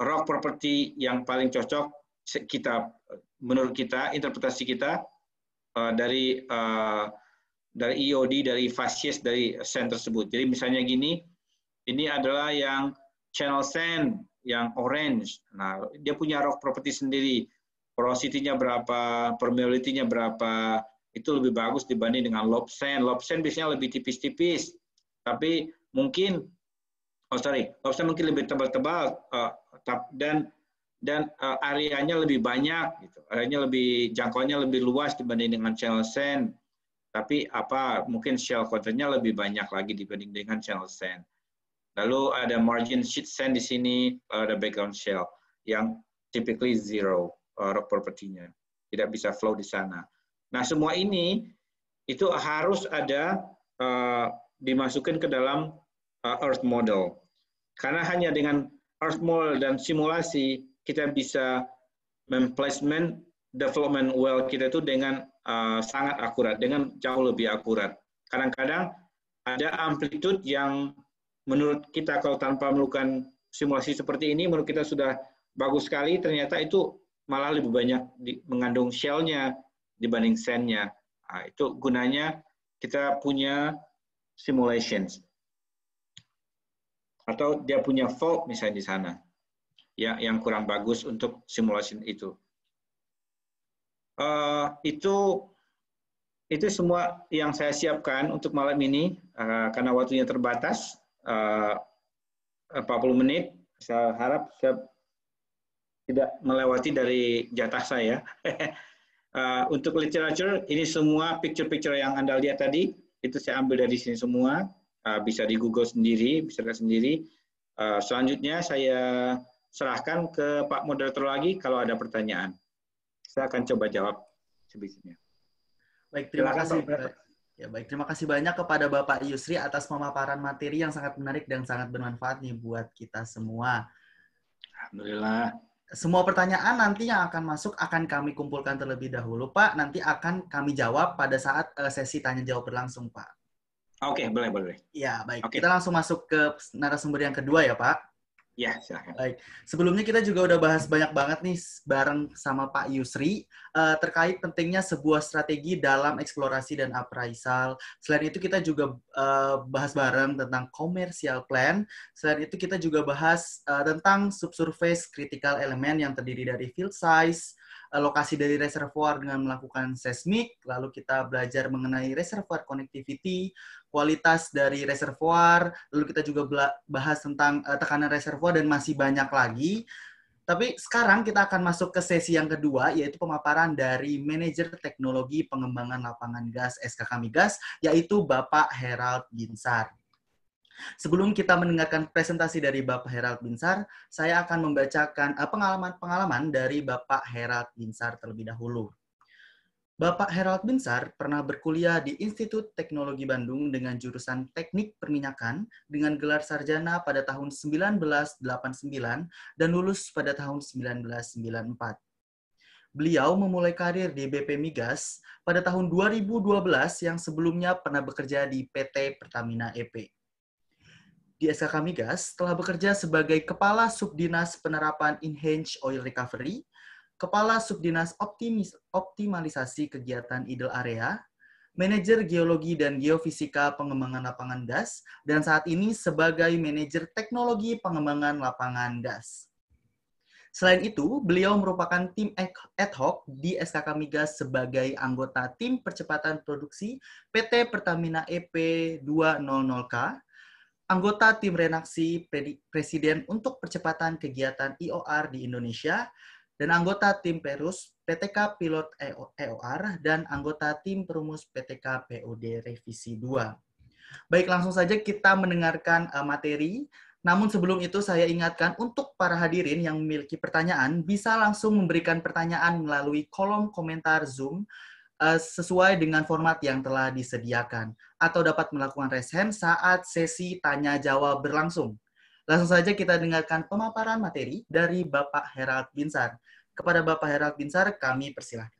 rock property yang paling cocok kita menurut kita interpretasi kita uh, dari uh, dari IOD e dari fasies dari sen tersebut. Jadi misalnya gini, ini adalah yang channel sen yang orange. Nah, dia punya rock property sendiri porositinya berapa, permeability-nya berapa, itu lebih bagus dibanding dengan lobsen. Lobsen biasanya lebih tipis-tipis, tapi mungkin, oh sorry, lobsen mungkin lebih tebal-tebal uh, dan dan uh, areanya lebih banyak, gitu. areanya lebih jangkauannya lebih luas dibanding dengan channel sand. Tapi apa mungkin shell quarter-nya lebih banyak lagi dibanding dengan channel sand. Lalu ada margin sheet sand di sini, ada background shell yang typically zero. Eh, propertinya. Tidak bisa flow di sana. Nah, semua ini itu harus ada uh, eh, dimasukkan ke dalam uh, Earth Model. Karena hanya dengan Earth Model dan simulasi, kita bisa memplacement development well kita itu dengan uh, sangat akurat, dengan jauh lebih akurat. Kadang-kadang ada amplitude yang menurut kita kalau tanpa melakukan simulasi seperti ini, menurut kita sudah bagus sekali, ternyata itu malah lebih banyak di, mengandung shell-nya dibanding sand-nya. Nah, itu gunanya kita punya simulations atau dia punya fault misalnya di sana ya yang kurang bagus untuk simulation itu. Uh, itu itu semua yang saya siapkan untuk malam ini uh, karena waktunya terbatas uh, 40 menit. Saya harap saya tidak melewati dari jatah saya. uh, untuk literature, ini semua picture-picture yang Anda lihat tadi, itu saya ambil dari sini semua. Uh, bisa di Google sendiri, bisa lihat sendiri. Uh, selanjutnya saya serahkan ke Pak Moderator lagi kalau ada pertanyaan. Saya akan coba jawab sebisanya. Baik, terima Silakan, kasih. Pak. Ya, baik, terima kasih banyak kepada Bapak Yusri atas pemaparan materi yang sangat menarik dan sangat bermanfaat nih buat kita semua. Alhamdulillah semua pertanyaan nanti yang akan masuk akan kami kumpulkan terlebih dahulu, Pak. Nanti akan kami jawab pada saat eh, sesi tanya jawab berlangsung, Pak. Oke, okay, boleh, boleh. Ya, baik. Okay. Kita langsung masuk ke narasumber yang kedua ya, Pak. Ya, silakan. Baik. Sebelumnya kita juga udah bahas banyak banget nih bareng sama Pak Yusri uh, terkait pentingnya sebuah strategi dalam eksplorasi dan appraisal. Selain itu kita juga uh, bahas bareng tentang commercial plan. Selain itu kita juga bahas uh, tentang subsurface critical element yang terdiri dari field size, lokasi dari reservoir dengan melakukan seismik, lalu kita belajar mengenai reservoir connectivity, kualitas dari reservoir, lalu kita juga bahas tentang uh, tekanan reservoir dan masih banyak lagi. Tapi sekarang kita akan masuk ke sesi yang kedua, yaitu pemaparan dari manajer teknologi pengembangan lapangan gas SKK Migas, yaitu Bapak Herald Binsar. Sebelum kita mendengarkan presentasi dari Bapak Herald Binsar, saya akan membacakan eh, pengalaman-pengalaman dari Bapak Herald Binsar terlebih dahulu. Bapak Herald Binsar pernah berkuliah di Institut Teknologi Bandung dengan jurusan Teknik Perminyakan dengan gelar sarjana pada tahun 1989 dan lulus pada tahun 1994. Beliau memulai karir di BP Migas pada tahun 2012 yang sebelumnya pernah bekerja di PT Pertamina EP di SKK Migas telah bekerja sebagai Kepala Subdinas Penerapan Enhanced Oil Recovery Kepala Subdinas Optimis, Optimalisasi Kegiatan Idel Area, Manajer Geologi dan Geofisika Pengembangan Lapangan Das, dan saat ini sebagai Manajer Teknologi Pengembangan Lapangan Das. Selain itu, beliau merupakan tim ad hoc di SKK Migas sebagai anggota tim percepatan produksi PT Pertamina EP200K, anggota tim renaksi Presiden untuk percepatan kegiatan IOR di Indonesia, dan anggota tim Perus PTK Pilot EOR e dan anggota tim Perumus PTK POD Revisi 2. Baik, langsung saja kita mendengarkan eh, materi. Namun sebelum itu saya ingatkan untuk para hadirin yang memiliki pertanyaan bisa langsung memberikan pertanyaan melalui kolom komentar Zoom eh, sesuai dengan format yang telah disediakan atau dapat melakukan raise saat sesi tanya jawab berlangsung. Langsung saja kita dengarkan pemaparan materi dari Bapak Herald Binsar. Kepada Bapak Herald Binsar, kami persilahkan.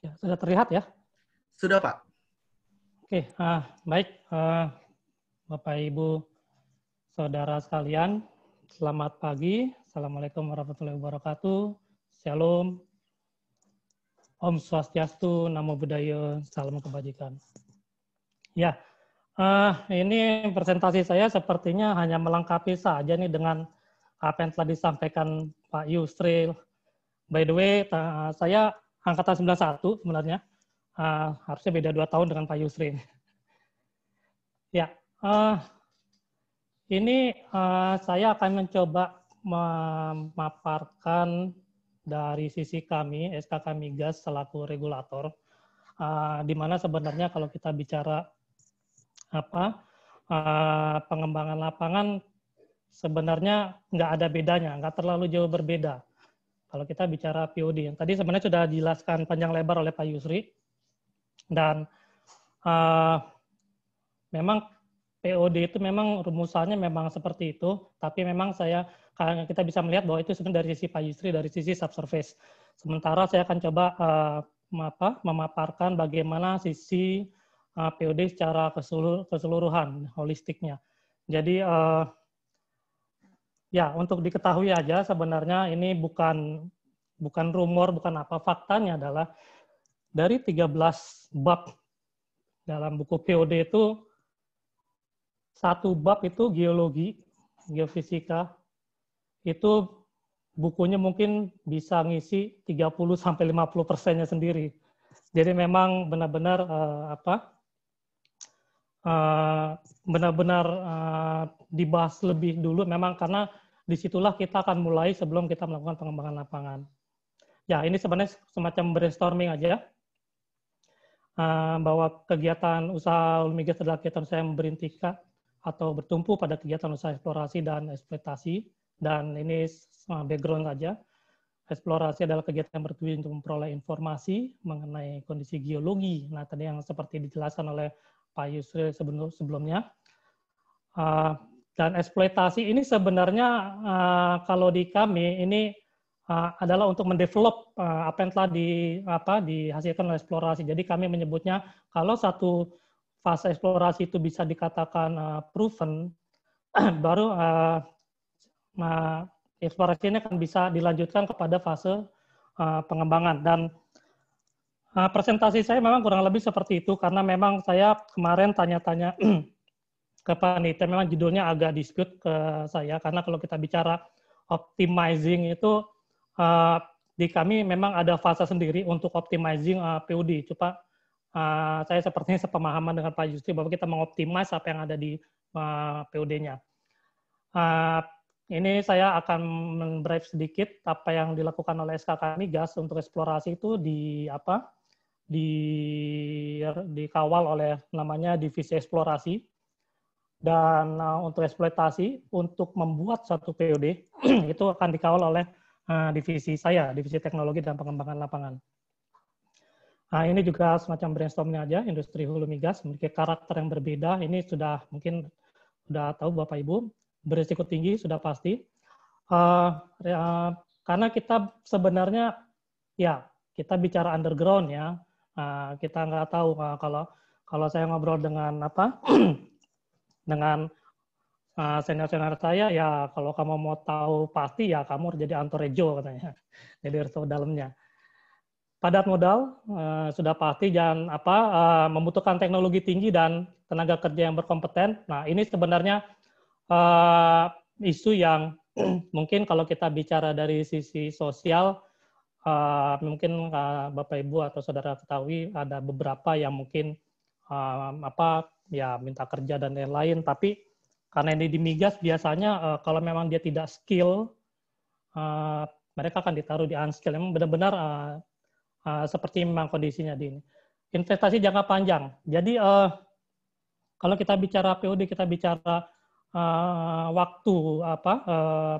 Ya, sudah terlihat ya? Sudah, Pak. Oke, ah, baik. Uh, Bapak, Ibu, Saudara sekalian, selamat pagi. Assalamualaikum warahmatullahi wabarakatuh. Shalom. Om Swastiastu, Namo Buddhaya, Salam Kebajikan. Ya, uh, ini presentasi saya sepertinya hanya melengkapi saja nih dengan apa yang telah disampaikan Pak Yusril. By the way, saya angkatan 91 sebenarnya uh, harusnya beda dua tahun dengan Pak Yusri. ya, uh, ini uh, saya akan mencoba memaparkan dari sisi kami, SKK Migas selaku regulator, uh, di mana sebenarnya kalau kita bicara apa uh, pengembangan lapangan sebenarnya nggak ada bedanya, nggak terlalu jauh berbeda. Kalau kita bicara POD, yang tadi sebenarnya sudah dijelaskan panjang lebar oleh Pak Yusri, dan uh, memang POD itu memang rumusannya memang seperti itu, tapi memang saya kita bisa melihat bahwa itu sebenarnya dari sisi Pak dari sisi subsurface. Sementara saya akan coba uh, apa, memaparkan bagaimana sisi uh, eh, POD secara keseluruhan, holistiknya. Jadi uh, ya untuk diketahui aja sebenarnya ini bukan bukan rumor, bukan apa faktanya adalah dari 13 bab dalam buku POD itu satu bab itu geologi, geofisika. Itu bukunya mungkin bisa ngisi 30 sampai 50 persennya sendiri. Jadi memang benar-benar uh, apa? Eh, benar-benar uh, uh, dibahas lebih dulu memang karena disitulah kita akan mulai sebelum kita melakukan pengembangan lapangan. Ya, ini sebenarnya semacam brainstorming aja Eh, bahwa kegiatan usaha migas adalah kegiatan saya yang atau bertumpu pada kegiatan usaha eksplorasi dan eksploitasi. Dan ini background saja. Eksplorasi adalah kegiatan yang bertujuan untuk memperoleh informasi mengenai kondisi geologi. Nah, tadi yang seperti dijelaskan oleh Pak Yusri sebelumnya. Eh, dan eksploitasi ini sebenarnya eh, kalau di kami ini uh, adalah untuk mendevelop uh, apa yang telah di, apa, dihasilkan oleh eksplorasi. Jadi kami menyebutnya kalau satu fase eksplorasi itu bisa dikatakan uh, proven, baru uh, uh, eksplorasi ini akan bisa dilanjutkan kepada fase uh, pengembangan. Dan uh, presentasi saya memang kurang lebih seperti itu karena memang saya kemarin tanya-tanya ke panitia memang judulnya agak dispute ke saya karena kalau kita bicara optimizing itu Eh, di kami memang ada fase sendiri untuk optimizing uh, eh, PUD. Coba uh, saya sepertinya sepemahaman dengan Pak Yusri bahwa kita mengoptimasi apa yang ada di uh, PUD-nya. Uh, ini saya akan menbrief sedikit apa yang dilakukan oleh SKK Migas untuk eksplorasi itu di apa di dikawal oleh namanya divisi eksplorasi dan uh, untuk eksploitasi untuk membuat satu PUD itu akan dikawal oleh Eh, divisi saya, divisi teknologi dan pengembangan lapangan. Nah, ini juga semacam brainstormnya aja, industri hulu migas memiliki karakter yang berbeda. Ini sudah mungkin sudah tahu Bapak Ibu, berisiko tinggi sudah pasti. Uh, ya, karena kita sebenarnya ya kita bicara underground ya, uh, kita nggak tahu uh, kalau kalau saya ngobrol dengan apa dengan Eh, senior-senior saya ya kalau kamu mau tahu pasti ya kamu harus jadi antorejo katanya. Jadi harus tahu dalamnya. Padat modal eh, sudah pasti dan apa eh, membutuhkan teknologi tinggi dan tenaga kerja yang berkompeten. Nah, ini sebenarnya isu yang mungkin kalau kita bicara dari sisi sosial mungkin Bapak Ibu atau saudara ketahui ada beberapa yang mungkin apa ya minta kerja dan lain-lain tapi karena ini di migas biasanya uh, kalau memang dia tidak skill, uh, mereka akan ditaruh di unskill. Memang benar-benar uh, uh, seperti memang kondisinya di ini. Investasi jangka panjang. Jadi uh, kalau kita bicara POD, kita bicara uh, waktu apa uh,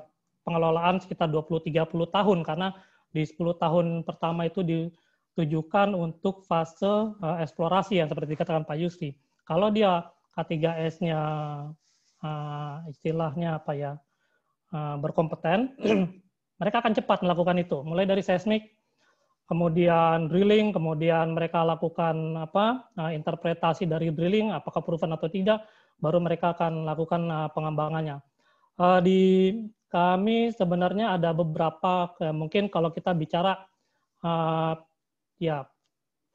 pengelolaan sekitar 20-30 tahun karena di 10 tahun pertama itu ditujukan untuk fase uh, eksplorasi yang seperti dikatakan Pak Yusri. Kalau dia K3S-nya uh, istilahnya apa ya uh, berkompeten, mereka akan cepat melakukan itu. Mulai dari seismik, kemudian drilling, kemudian mereka lakukan apa uh, interpretasi dari drilling, apakah proven atau tidak, baru mereka akan lakukan uh, pengembangannya. Uh, di kami sebenarnya ada beberapa ya, mungkin kalau kita bicara uh, ya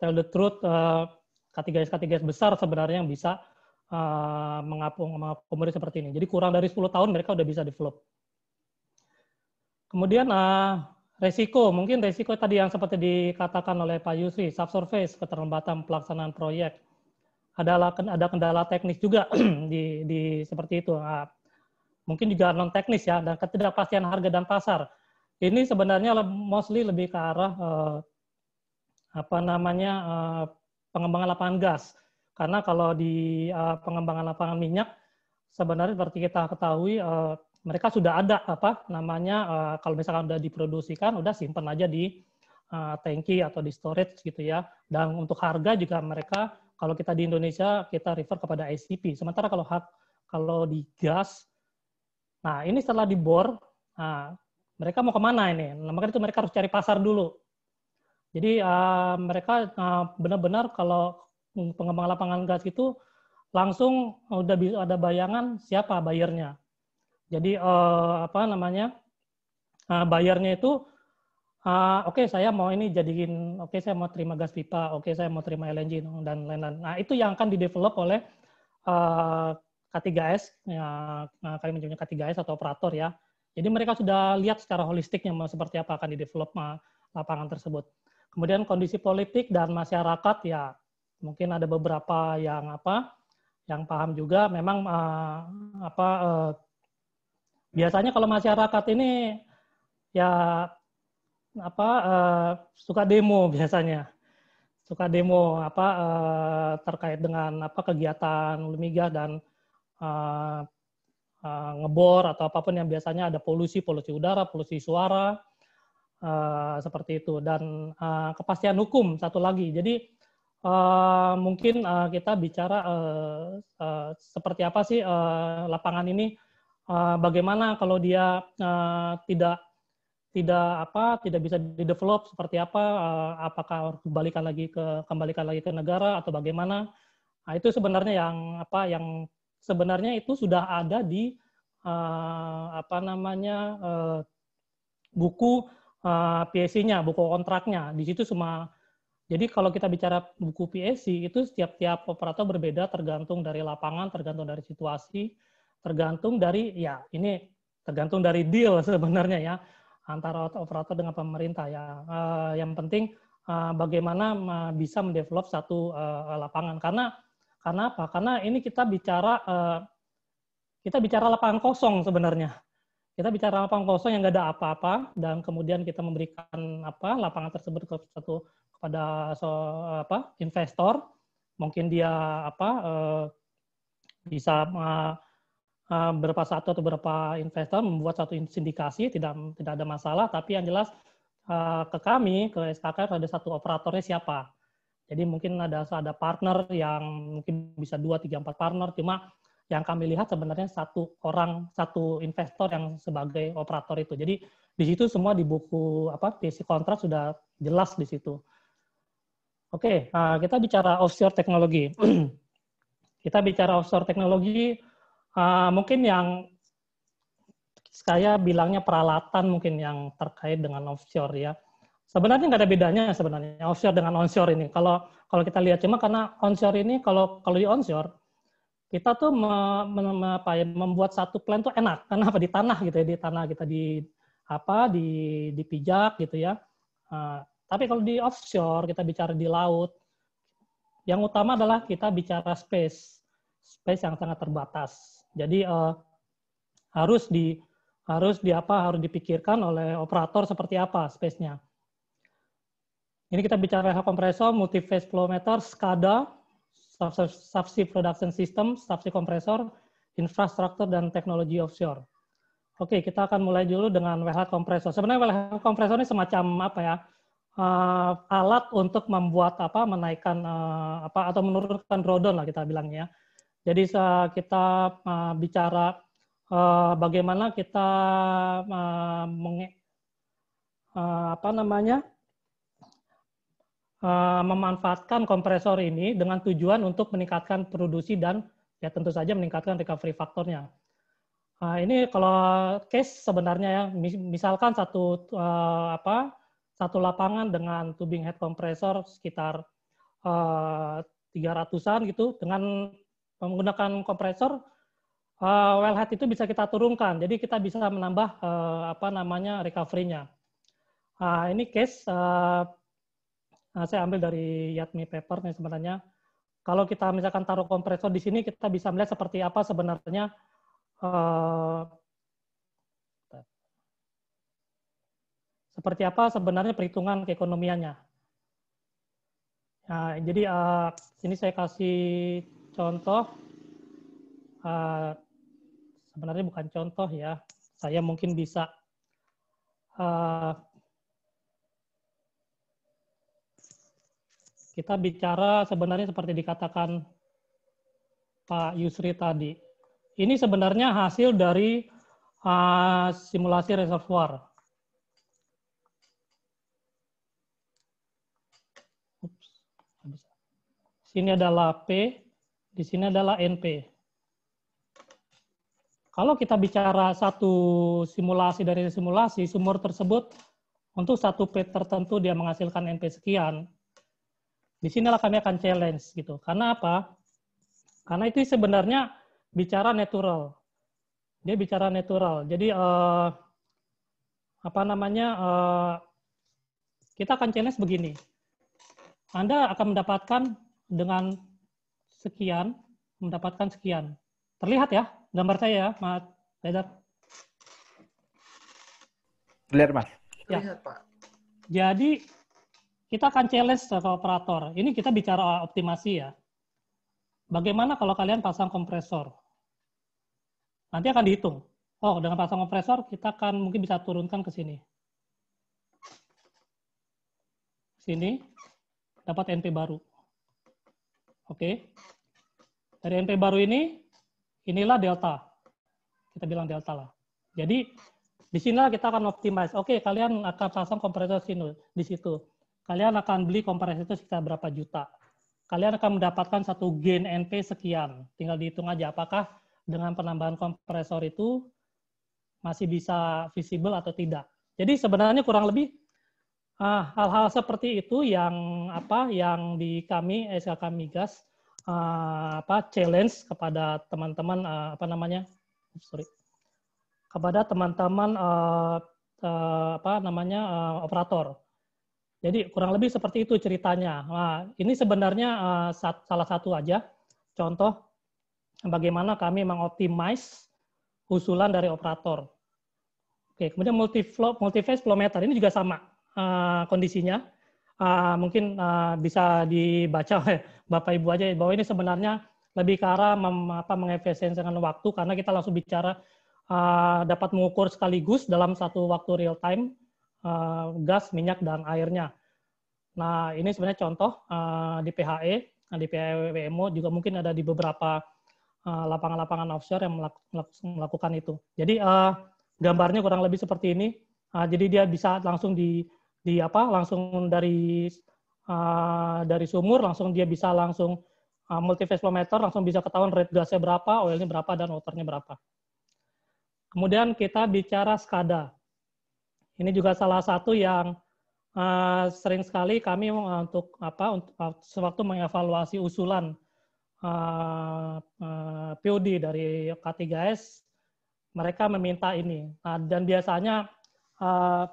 tell the truth uh, K3S K3S besar sebenarnya yang bisa uh, mengapung mengakomodir seperti ini. Jadi kurang dari 10 tahun mereka udah bisa develop. Kemudian uh, resiko, mungkin resiko tadi yang seperti dikatakan oleh Pak Yusri, subsurface, keterlambatan pelaksanaan proyek. Ada, ada kendala teknis juga di, di seperti itu. Uh, mungkin juga non teknis ya dan ketidakpastian harga dan pasar. Ini sebenarnya mostly lebih ke arah uh, apa namanya uh, pengembangan lapangan gas. Karena kalau di uh, pengembangan lapangan minyak sebenarnya seperti kita ketahui uh, mereka sudah ada apa namanya uh, kalau misalkan sudah diproduksikan udah simpan aja di uh, tanki atau di storage gitu ya. Dan untuk harga juga mereka kalau kita di Indonesia kita refer kepada ICP. Sementara kalau hak kalau di gas nah ini setelah dibor nah, mereka mau kemana ini? Nah, maka itu mereka harus cari pasar dulu. Jadi uh, mereka benar benar-benar kalau Hmm, pengembang lapangan gas itu langsung udah bisa ada bayangan siapa bayarnya. Jadi uh, apa namanya uh, bayarnya itu uh, oke okay, saya mau ini jadiin oke okay, saya mau terima gas pipa oke okay, saya mau terima LNG dan lain-lain. Nah itu yang akan didevelop oleh uh, K3S ya, nah, kami menyebutnya K3S atau operator ya. Jadi mereka sudah lihat secara holistiknya mau seperti apa akan didevelop lapangan tersebut. Kemudian kondisi politik dan masyarakat ya mungkin ada beberapa yang apa yang paham juga memang uh, apa uh, biasanya kalau masyarakat ini ya apa uh, suka demo biasanya suka demo apa uh, terkait dengan apa kegiatan lumiga dan uh, uh, ngebor atau apapun yang biasanya ada polusi polusi udara polusi suara uh, seperti itu dan uh, kepastian hukum satu lagi jadi uh, mungkin uh, kita bicara uh, uh, seperti apa sih uh, lapangan ini uh, bagaimana kalau dia uh, tidak tidak apa tidak bisa di develop seperti apa uh, apakah kembalikan lagi ke kembalikan lagi ke negara atau bagaimana nah, itu sebenarnya yang apa yang sebenarnya itu sudah ada di uh, apa namanya uh, buku uh, PSC-nya buku kontraknya di situ semua jadi kalau kita bicara buku PSC, itu setiap-tiap operator berbeda tergantung dari lapangan, tergantung dari situasi, tergantung dari, ya ini tergantung dari deal sebenarnya ya, antara operator dengan pemerintah ya. Eh, yang penting eh, bagaimana bisa mendevelop satu eh, lapangan. Karena karena apa? Karena ini kita bicara kita bicara lapangan kosong sebenarnya. Kita bicara lapangan kosong yang nggak ada apa-apa dan kemudian kita memberikan apa lapangan tersebut ke satu pada so, apa investor mungkin dia apa eh, bisa eh, eh berapa satu atau berapa investor membuat satu sindikasi tidak tidak ada masalah tapi yang jelas eh, ke kami ke SKK ada satu operatornya siapa jadi mungkin ada ada partner yang mungkin bisa dua tiga empat partner cuma yang kami lihat sebenarnya satu orang satu investor yang sebagai operator itu. Jadi di situ semua di buku apa PC kontrak sudah jelas di situ. Oke, okay, uh, eh, kita bicara offshore teknologi. kita bicara offshore teknologi, uh, mungkin yang saya bilangnya peralatan mungkin yang terkait dengan offshore ya. Sebenarnya nggak ada bedanya sebenarnya offshore dengan onshore ini. Kalau kalau kita lihat cuma karena onshore ini kalau kalau di onshore kita tuh me, me, me, apa ya, membuat satu plan tuh enak karena apa di tanah gitu ya di tanah kita di apa di dipijak gitu ya. Uh, tapi kalau di offshore, kita bicara di laut, yang utama adalah kita bicara space, space yang sangat terbatas. Jadi uh, harus di harus di apa harus dipikirkan oleh operator seperti apa space-nya. Ini kita bicara high kompresor, multi phase flow meter, SCADA, subsea production system, subsea kompresor, infrastruktur dan teknologi offshore. Oke, kita akan mulai dulu dengan wellhead kompresor. Sebenarnya wellhead compressor ini semacam apa ya? uh, alat untuk membuat apa menaikkan uh, apa atau menurunkan drawdown lah kita bilangnya. Jadi uh, kita uh, bicara uh, bagaimana kita uh, meng, uh, apa namanya uh, memanfaatkan kompresor ini dengan tujuan untuk meningkatkan produksi dan ya tentu saja meningkatkan recovery faktornya. Uh, ini kalau case sebenarnya ya misalkan satu uh, apa satu lapangan dengan tubing head compressor sekitar eh, tiga 300 ratusan gitu dengan menggunakan kompresor uh, eh, wellhead itu bisa kita turunkan jadi kita bisa menambah uh, apa namanya recovery-nya uh, ini case uh, saya ambil dari Yatmi paper nih sebenarnya kalau kita misalkan taruh kompresor di sini kita bisa melihat seperti apa sebenarnya uh, seperti apa sebenarnya perhitungan keekonomiannya. Nah, jadi uh, eh, ini saya kasih contoh, uh, sebenarnya bukan contoh ya, saya mungkin bisa uh, kita bicara sebenarnya seperti dikatakan Pak Yusri tadi. Ini sebenarnya hasil dari uh, simulasi reservoir. sini adalah P, di sini adalah NP. Kalau kita bicara satu simulasi dari simulasi, sumur tersebut untuk satu P tertentu dia menghasilkan NP sekian. Di sinilah kami akan challenge gitu. Karena apa? Karena itu sebenarnya bicara natural. Dia bicara natural. Jadi eh, apa namanya? Eh, kita akan challenge begini. Anda akan mendapatkan dengan sekian mendapatkan sekian. Terlihat ya gambar saya ya, Mas Dedar? Mas. Ya. Terlihat, Pak. Jadi kita akan challenge ke operator. Ini kita bicara optimasi ya. Bagaimana kalau kalian pasang kompresor? Nanti akan dihitung. Oh, dengan pasang kompresor kita akan mungkin bisa turunkan ke sini. Sini dapat NP baru. Oke. Dari NP baru ini, inilah delta. Kita bilang delta lah. Jadi, di sini kita akan optimize. Oke, kalian akan pasang kompresor sini di situ. Kalian akan beli kompresor itu sekitar berapa juta. Kalian akan mendapatkan satu gain NP sekian. Tinggal dihitung aja apakah dengan penambahan kompresor itu masih bisa visible atau tidak. Jadi sebenarnya kurang lebih Ah, hal-hal hal seperti itu yang apa yang di kami SKK Migas uh, apa challenge kepada teman-teman uh, apa namanya sorry kepada teman-teman uh, uh, apa namanya uh, operator. Jadi kurang lebih seperti itu ceritanya. Nah, ini sebenarnya uh, salah satu aja contoh bagaimana kami mengoptimize usulan dari operator. Oke, kemudian multi flow phase flow meter ini juga sama Eh, kondisinya. Uh, mungkin uh, bisa dibaca oleh Bapak Ibu aja ya, bahwa ini sebenarnya lebih ke arah mem, apa, mengefisiensikan waktu karena kita langsung bicara uh, dapat mengukur sekaligus dalam satu waktu real time uh, gas, minyak, dan airnya. Nah, ini sebenarnya contoh uh, di PHE, nah, di e WMO juga mungkin ada di beberapa lapangan-lapangan uh, offshore yang melak melakukan itu. Jadi uh, gambarnya kurang lebih seperti ini. Uh, jadi dia bisa langsung di di apa langsung dari uh, dari sumur langsung dia bisa langsung uh, ah, meter langsung bisa ketahuan rate gasnya berapa, oilnya berapa dan waternya berapa. Kemudian kita bicara skada Ini juga salah satu yang uh, sering sekali kami untuk apa untuk sewaktu mengevaluasi usulan uh, uh, POD dari K3S mereka meminta ini. Uh, dan biasanya uh,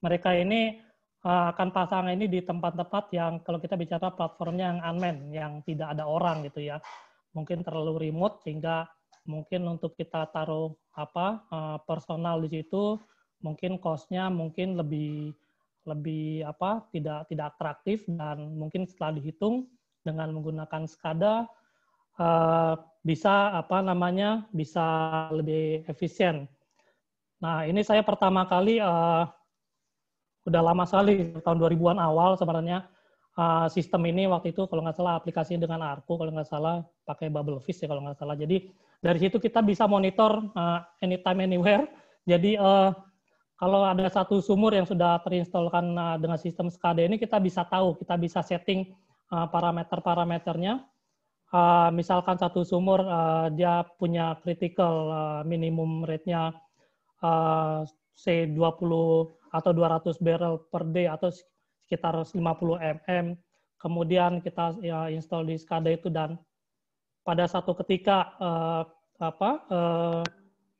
mereka ini uh, akan pasang ini di tempat-tempat yang kalau kita bicara platformnya yang unmanned, yang tidak ada orang gitu ya. Mungkin terlalu remote sehingga mungkin untuk kita taruh apa uh, personal di situ mungkin costnya mungkin lebih lebih apa tidak tidak atraktif dan mungkin setelah dihitung dengan menggunakan skada uh, eh, bisa apa namanya bisa lebih efisien. Nah ini saya pertama kali uh, udah lama sekali tahun 2000-an awal sebenarnya uh, sistem ini waktu itu kalau nggak salah aplikasinya dengan Arku kalau nggak salah pakai Bubble Bubblefish ya kalau nggak salah. Jadi dari situ kita bisa monitor uh, anytime anywhere. Jadi uh, kalau ada satu sumur yang sudah terinstalkan uh, ah, dengan sistem SCADA ini kita bisa tahu, kita bisa setting uh, parameter-parameternya. Uh, misalkan satu sumur uh, dia punya critical uh, minimum rate-nya uh, say 20 atau 200 barrel per day atau sekitar 50 mm. Kemudian kita ya, install di SCADA itu dan pada satu ketika uh, apa uh,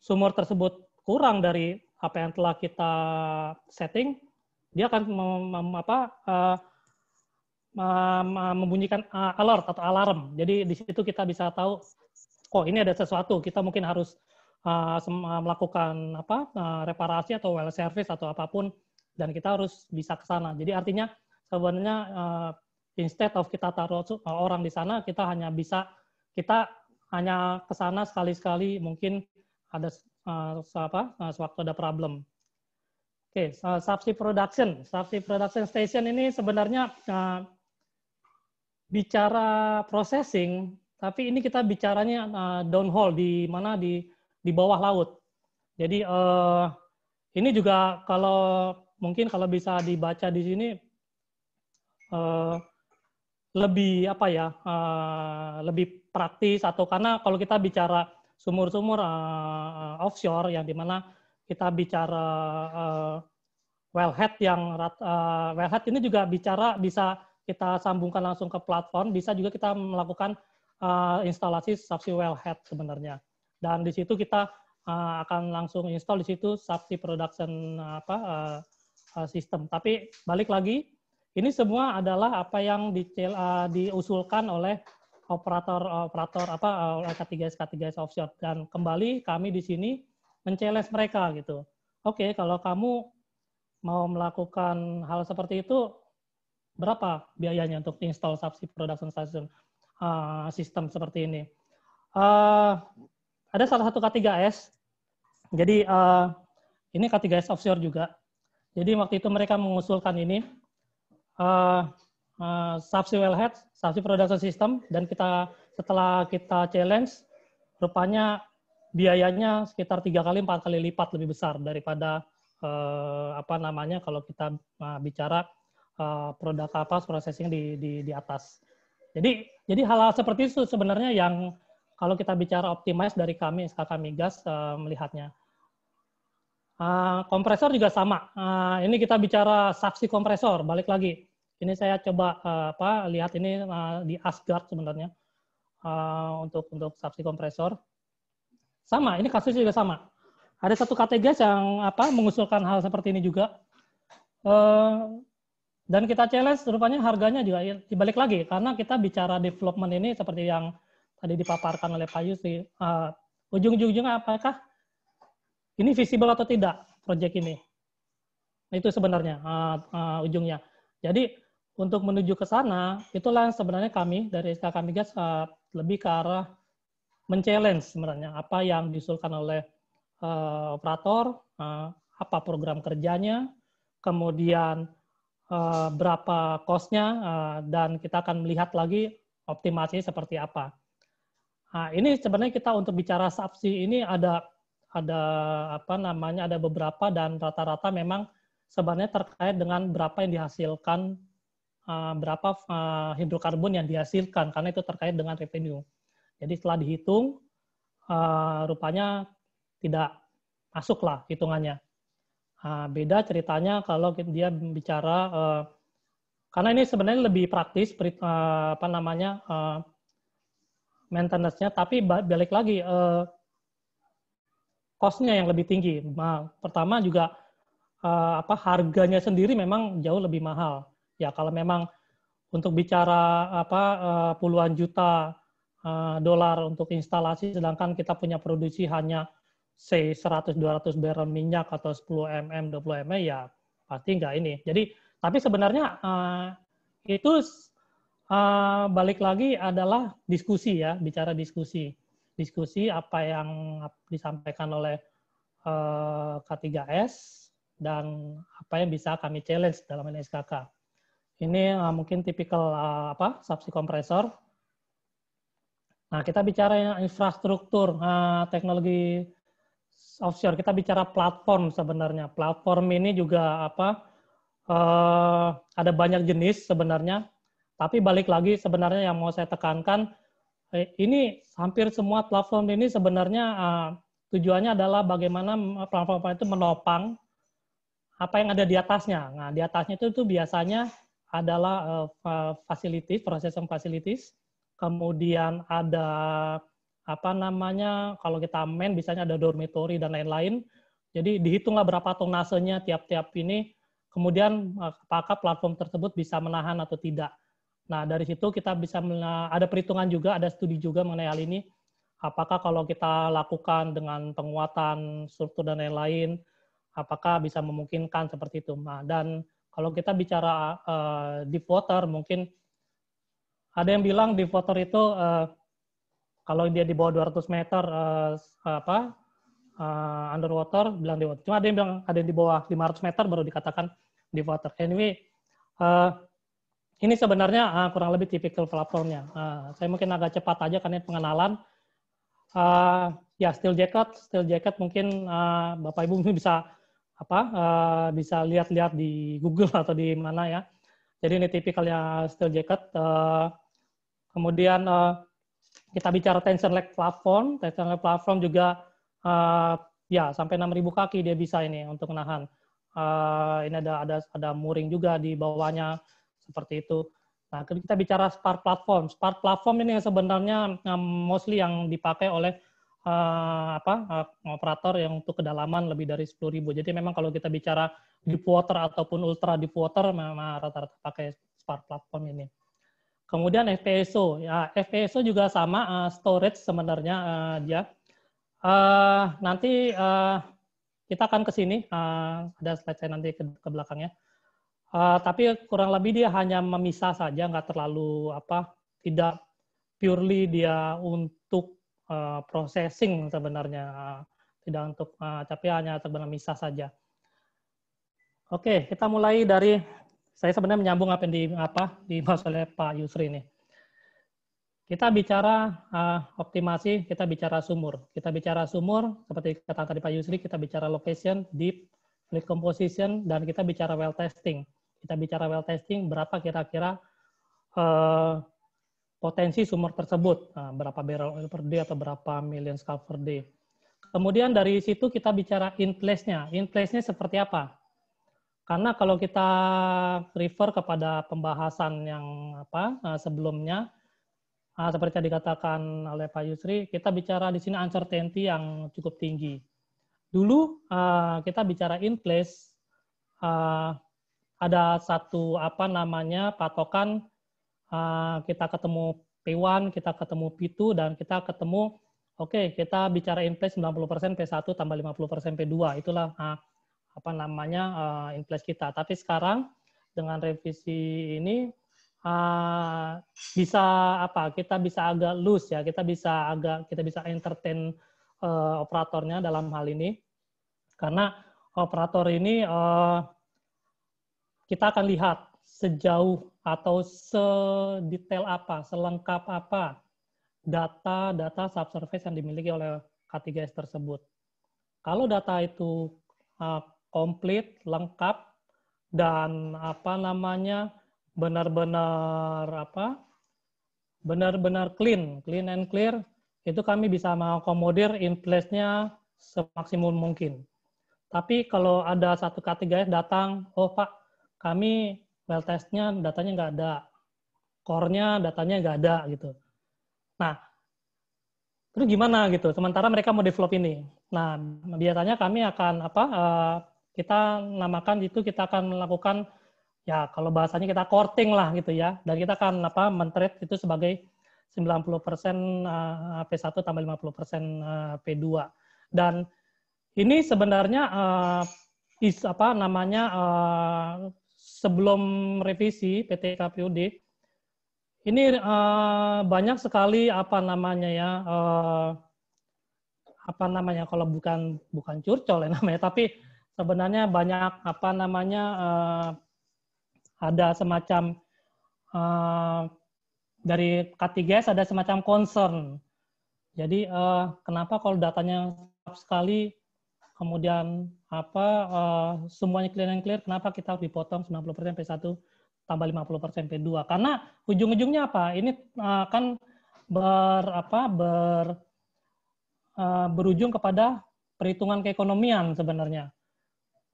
sumur tersebut kurang dari apa yang telah kita setting, dia akan mem, mem, apa, eh, mem, membunyikan alert atau alarm. Jadi di situ kita bisa tahu, oh ini ada sesuatu, kita mungkin harus uh, melakukan apa uh, reparasi atau well service atau apapun dan kita harus bisa ke sana. Jadi artinya sebenarnya uh, instead of kita taruh orang di sana, kita hanya bisa kita hanya ke sana sekali-sekali mungkin ada uh, apa uh, sewaktu ada problem. Oke, okay, uh, subsea production, subsea production station ini sebenarnya uh, bicara processing, tapi ini kita bicaranya uh, downhaul di mana di di bawah laut. Jadi eh, ini juga kalau mungkin kalau bisa dibaca di sini eh, lebih apa ya eh, lebih praktis atau karena kalau kita bicara sumur-sumur eh, offshore yang dimana kita bicara eh, wellhead yang uh, eh, wellhead ini juga bicara bisa kita sambungkan langsung ke platform, bisa juga kita melakukan uh, instalasi subsea wellhead sebenarnya dan di situ kita eh, akan langsung install di situ Sapti Production apa uh, system. Tapi balik lagi, ini semua adalah apa yang di, diusulkan oleh operator-operator apa uh, K3S K3S offshore dan kembali kami di sini menceles mereka gitu. Oke, okay, kalau kamu mau melakukan hal seperti itu berapa biayanya untuk install subsidi production system sistem seperti ini? ada salah satu K3S. Jadi uh, ini K3S offshore juga. Jadi waktu itu mereka mengusulkan ini uh, uh, subsea wellhead, subsea production system, dan kita setelah kita challenge, rupanya biayanya sekitar tiga kali empat kali lipat lebih besar daripada uh, apa namanya kalau kita uh, bicara uh, produk apa processing di, di di atas. Jadi jadi hal-hal seperti itu sebenarnya yang kalau kita bicara optimize dari kami SKK Migas uh, eh, melihatnya. Uh, kompresor juga sama. Uh, ini kita bicara saksi kompresor, balik lagi. Ini saya coba uh, apa lihat ini uh, di Asgard sebenarnya uh, untuk untuk saksi kompresor. Sama, ini kasus juga sama. Ada satu kategori yang apa mengusulkan hal seperti ini juga. Uh, dan kita challenge rupanya harganya juga ya, dibalik lagi karena kita bicara development ini seperti yang tadi dipaparkan oleh Pak Yusri. Uh, ujung-ujungnya apakah ini visible atau tidak proyek ini? itu sebenarnya uh, uh, ujungnya. Jadi untuk menuju ke sana, itulah yang sebenarnya kami dari SKK Migas uh, lebih ke arah men sebenarnya apa yang diusulkan oleh uh, operator, uh, apa program kerjanya, kemudian uh, berapa kosnya, uh, dan kita akan melihat lagi optimasi seperti apa. Nah, ini sebenarnya kita untuk bicara sapsi ini ada ada apa namanya ada beberapa dan rata-rata memang sebenarnya terkait dengan berapa yang dihasilkan eh, berapa eh, hidrokarbon yang dihasilkan karena itu terkait dengan revenue. Jadi setelah dihitung eh, rupanya tidak masuklah hitungannya. Ah, beda ceritanya kalau dia bicara karena ini sebenarnya lebih praktis apa namanya maintenance-nya, tapi balik lagi uh, cost-nya yang lebih tinggi. Nah, pertama juga uh, apa harganya sendiri memang jauh lebih mahal. Ya kalau memang untuk bicara apa uh, puluhan juta uh, dolar untuk instalasi sedangkan kita punya produksi hanya say 100 200 barrel minyak atau 10 mm 20 mm ya pasti nggak ini. Jadi tapi sebenarnya uh, itu uh, balik lagi adalah diskusi ya, bicara diskusi. Diskusi apa yang disampaikan oleh uh, eh, K3S dan apa yang bisa kami challenge dalam NSKK. Ini uh, mungkin tipikal uh, apa subsi kompresor. Nah, kita bicara infrastruktur, uh, teknologi offshore. Kita bicara platform sebenarnya. Platform ini juga apa? Uh, ada banyak jenis sebenarnya tapi balik lagi sebenarnya yang mau saya tekankan, eh, ini hampir semua platform ini sebenarnya eh, tujuannya adalah bagaimana platform itu menopang apa yang ada di atasnya. Nah, di atasnya itu, itu biasanya adalah uh, eh, facilities, processing facilities, kemudian ada apa namanya, kalau kita main biasanya ada dormitory dan lain-lain. Jadi dihitunglah berapa tonasenya tiap-tiap ini, kemudian apakah platform tersebut bisa menahan atau tidak. Nah, dari situ kita bisa ada perhitungan juga, ada studi juga mengenai hal ini. Apakah kalau kita lakukan dengan penguatan struktur dan lain-lain, apakah bisa memungkinkan seperti itu. Nah, dan kalau kita bicara uh, deep water, mungkin ada yang bilang deep water itu uh, kalau dia di bawah 200 meter uh, apa uh, underwater bilang deep water. Cuma ada yang bilang ada yang di bawah 500 meter baru dikatakan deep water. Anyway, uh, ini sebenarnya uh, kurang lebih tipikal platformnya. Uh, saya mungkin agak cepat aja karena pengenalan. Uh, ya steel jacket, steel jacket mungkin uh, Bapak Ibu bisa apa uh, bisa lihat-lihat di Google atau di mana ya. Jadi ini tipikalnya steel jacket. Uh, kemudian uh, kita bicara tension leg platform, tension leg platform juga uh, ya sampai 6.000 kaki dia bisa ini untuk menahan. Uh, ini ada ada ada mooring juga di bawahnya seperti itu. Nah, kita bicara Spark Platform. Spark Platform ini yang sebenarnya um, mostly yang dipakai oleh uh, apa uh, operator yang untuk kedalaman lebih dari 10.000. Jadi memang kalau kita bicara deep water ataupun ultra deep water memang rata-rata pakai Spark Platform ini. Kemudian FPSO. Ya, FPSO juga sama uh, storage sebenarnya uh, dia. Uh, nanti uh, kita akan ke sini. Uh, ada slide saya nanti ke, ke belakangnya. Uh, tapi kurang lebih dia hanya memisah saja, nggak terlalu apa, tidak purely dia untuk uh, processing sebenarnya, uh, tidak untuk, uh, tapi hanya sebenarnya misah saja. Oke, okay, kita mulai dari saya sebenarnya menyambung apa yang di apa di oleh Pak Yusri ini. Kita bicara uh, optimasi, kita bicara sumur. Kita bicara sumur, seperti kata tadi Pak Yusri, kita bicara location, deep, fluid composition, dan kita bicara well testing kita bicara well testing, berapa kira-kira uh, potensi sumur tersebut, nah, berapa barrel oil per day atau berapa million scalp per day. Kemudian dari situ kita bicara in place-nya. In place-nya seperti apa? Karena kalau kita refer kepada pembahasan yang apa eh, sebelumnya, eh, seperti yang dikatakan oleh Pak Yusri, kita bicara di sini uncertainty yang cukup tinggi. Dulu kita bicara in place, ada satu apa namanya patokan uh, kita ketemu P1, kita ketemu P2 dan kita ketemu oke okay, kita bicara in-place 90% P1 tambah 50% P2 itulah uh, apa namanya uh, in kita. Tapi sekarang dengan revisi ini uh, bisa apa kita bisa agak loose ya kita bisa agak kita bisa entertain uh, operatornya dalam hal ini karena operator ini uh, kita akan lihat sejauh atau sedetail apa, selengkap apa data-data subsurface yang dimiliki oleh k s tersebut. Kalau data itu uh, komplit, lengkap, dan apa namanya benar-benar apa benar-benar clean, clean and clear, itu kami bisa mengakomodir in place-nya semaksimum mungkin. Tapi kalau ada satu k 3 datang, oh Pak, kami well testnya datanya nggak ada, core-nya datanya nggak ada gitu. Nah, terus gimana gitu? Sementara mereka mau develop ini. Nah, biasanya kami akan apa? Eh, kita namakan itu kita akan melakukan ya kalau bahasanya kita courting lah gitu ya. Dan kita akan apa? Mentreat itu sebagai 90% P1 eh, tambah 50% P2. Eh, Dan ini sebenarnya uh, is apa namanya uh, sebelum revisi PT KPUD ini uh, banyak sekali apa namanya ya uh, apa namanya kalau bukan bukan curcol ya namanya tapi sebenarnya banyak apa namanya uh, ada semacam uh, dari k ada semacam concern. Jadi uh, kenapa kalau datanya sekali kemudian apa uh, semuanya clear and clear kenapa kita harus dipotong 90% P1 tambah 50% P2 karena ujung-ujungnya apa ini uh, ber apa ber uh, berujung kepada perhitungan keekonomian sebenarnya.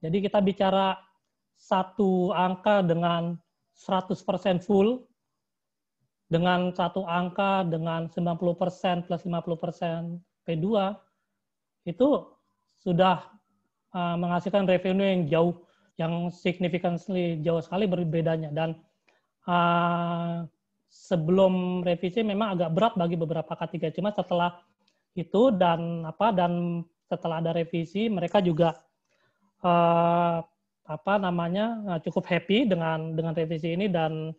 Jadi kita bicara satu angka dengan 100% full dengan satu angka dengan 90% plus 50% P2 itu sudah uh, menghasilkan revenue yang jauh, yang significantly jauh sekali berbedanya. Dan uh, sebelum revisi memang agak berat bagi beberapa K3, cuma setelah itu dan apa dan setelah ada revisi mereka juga uh, apa namanya uh, cukup happy dengan dengan revisi ini dan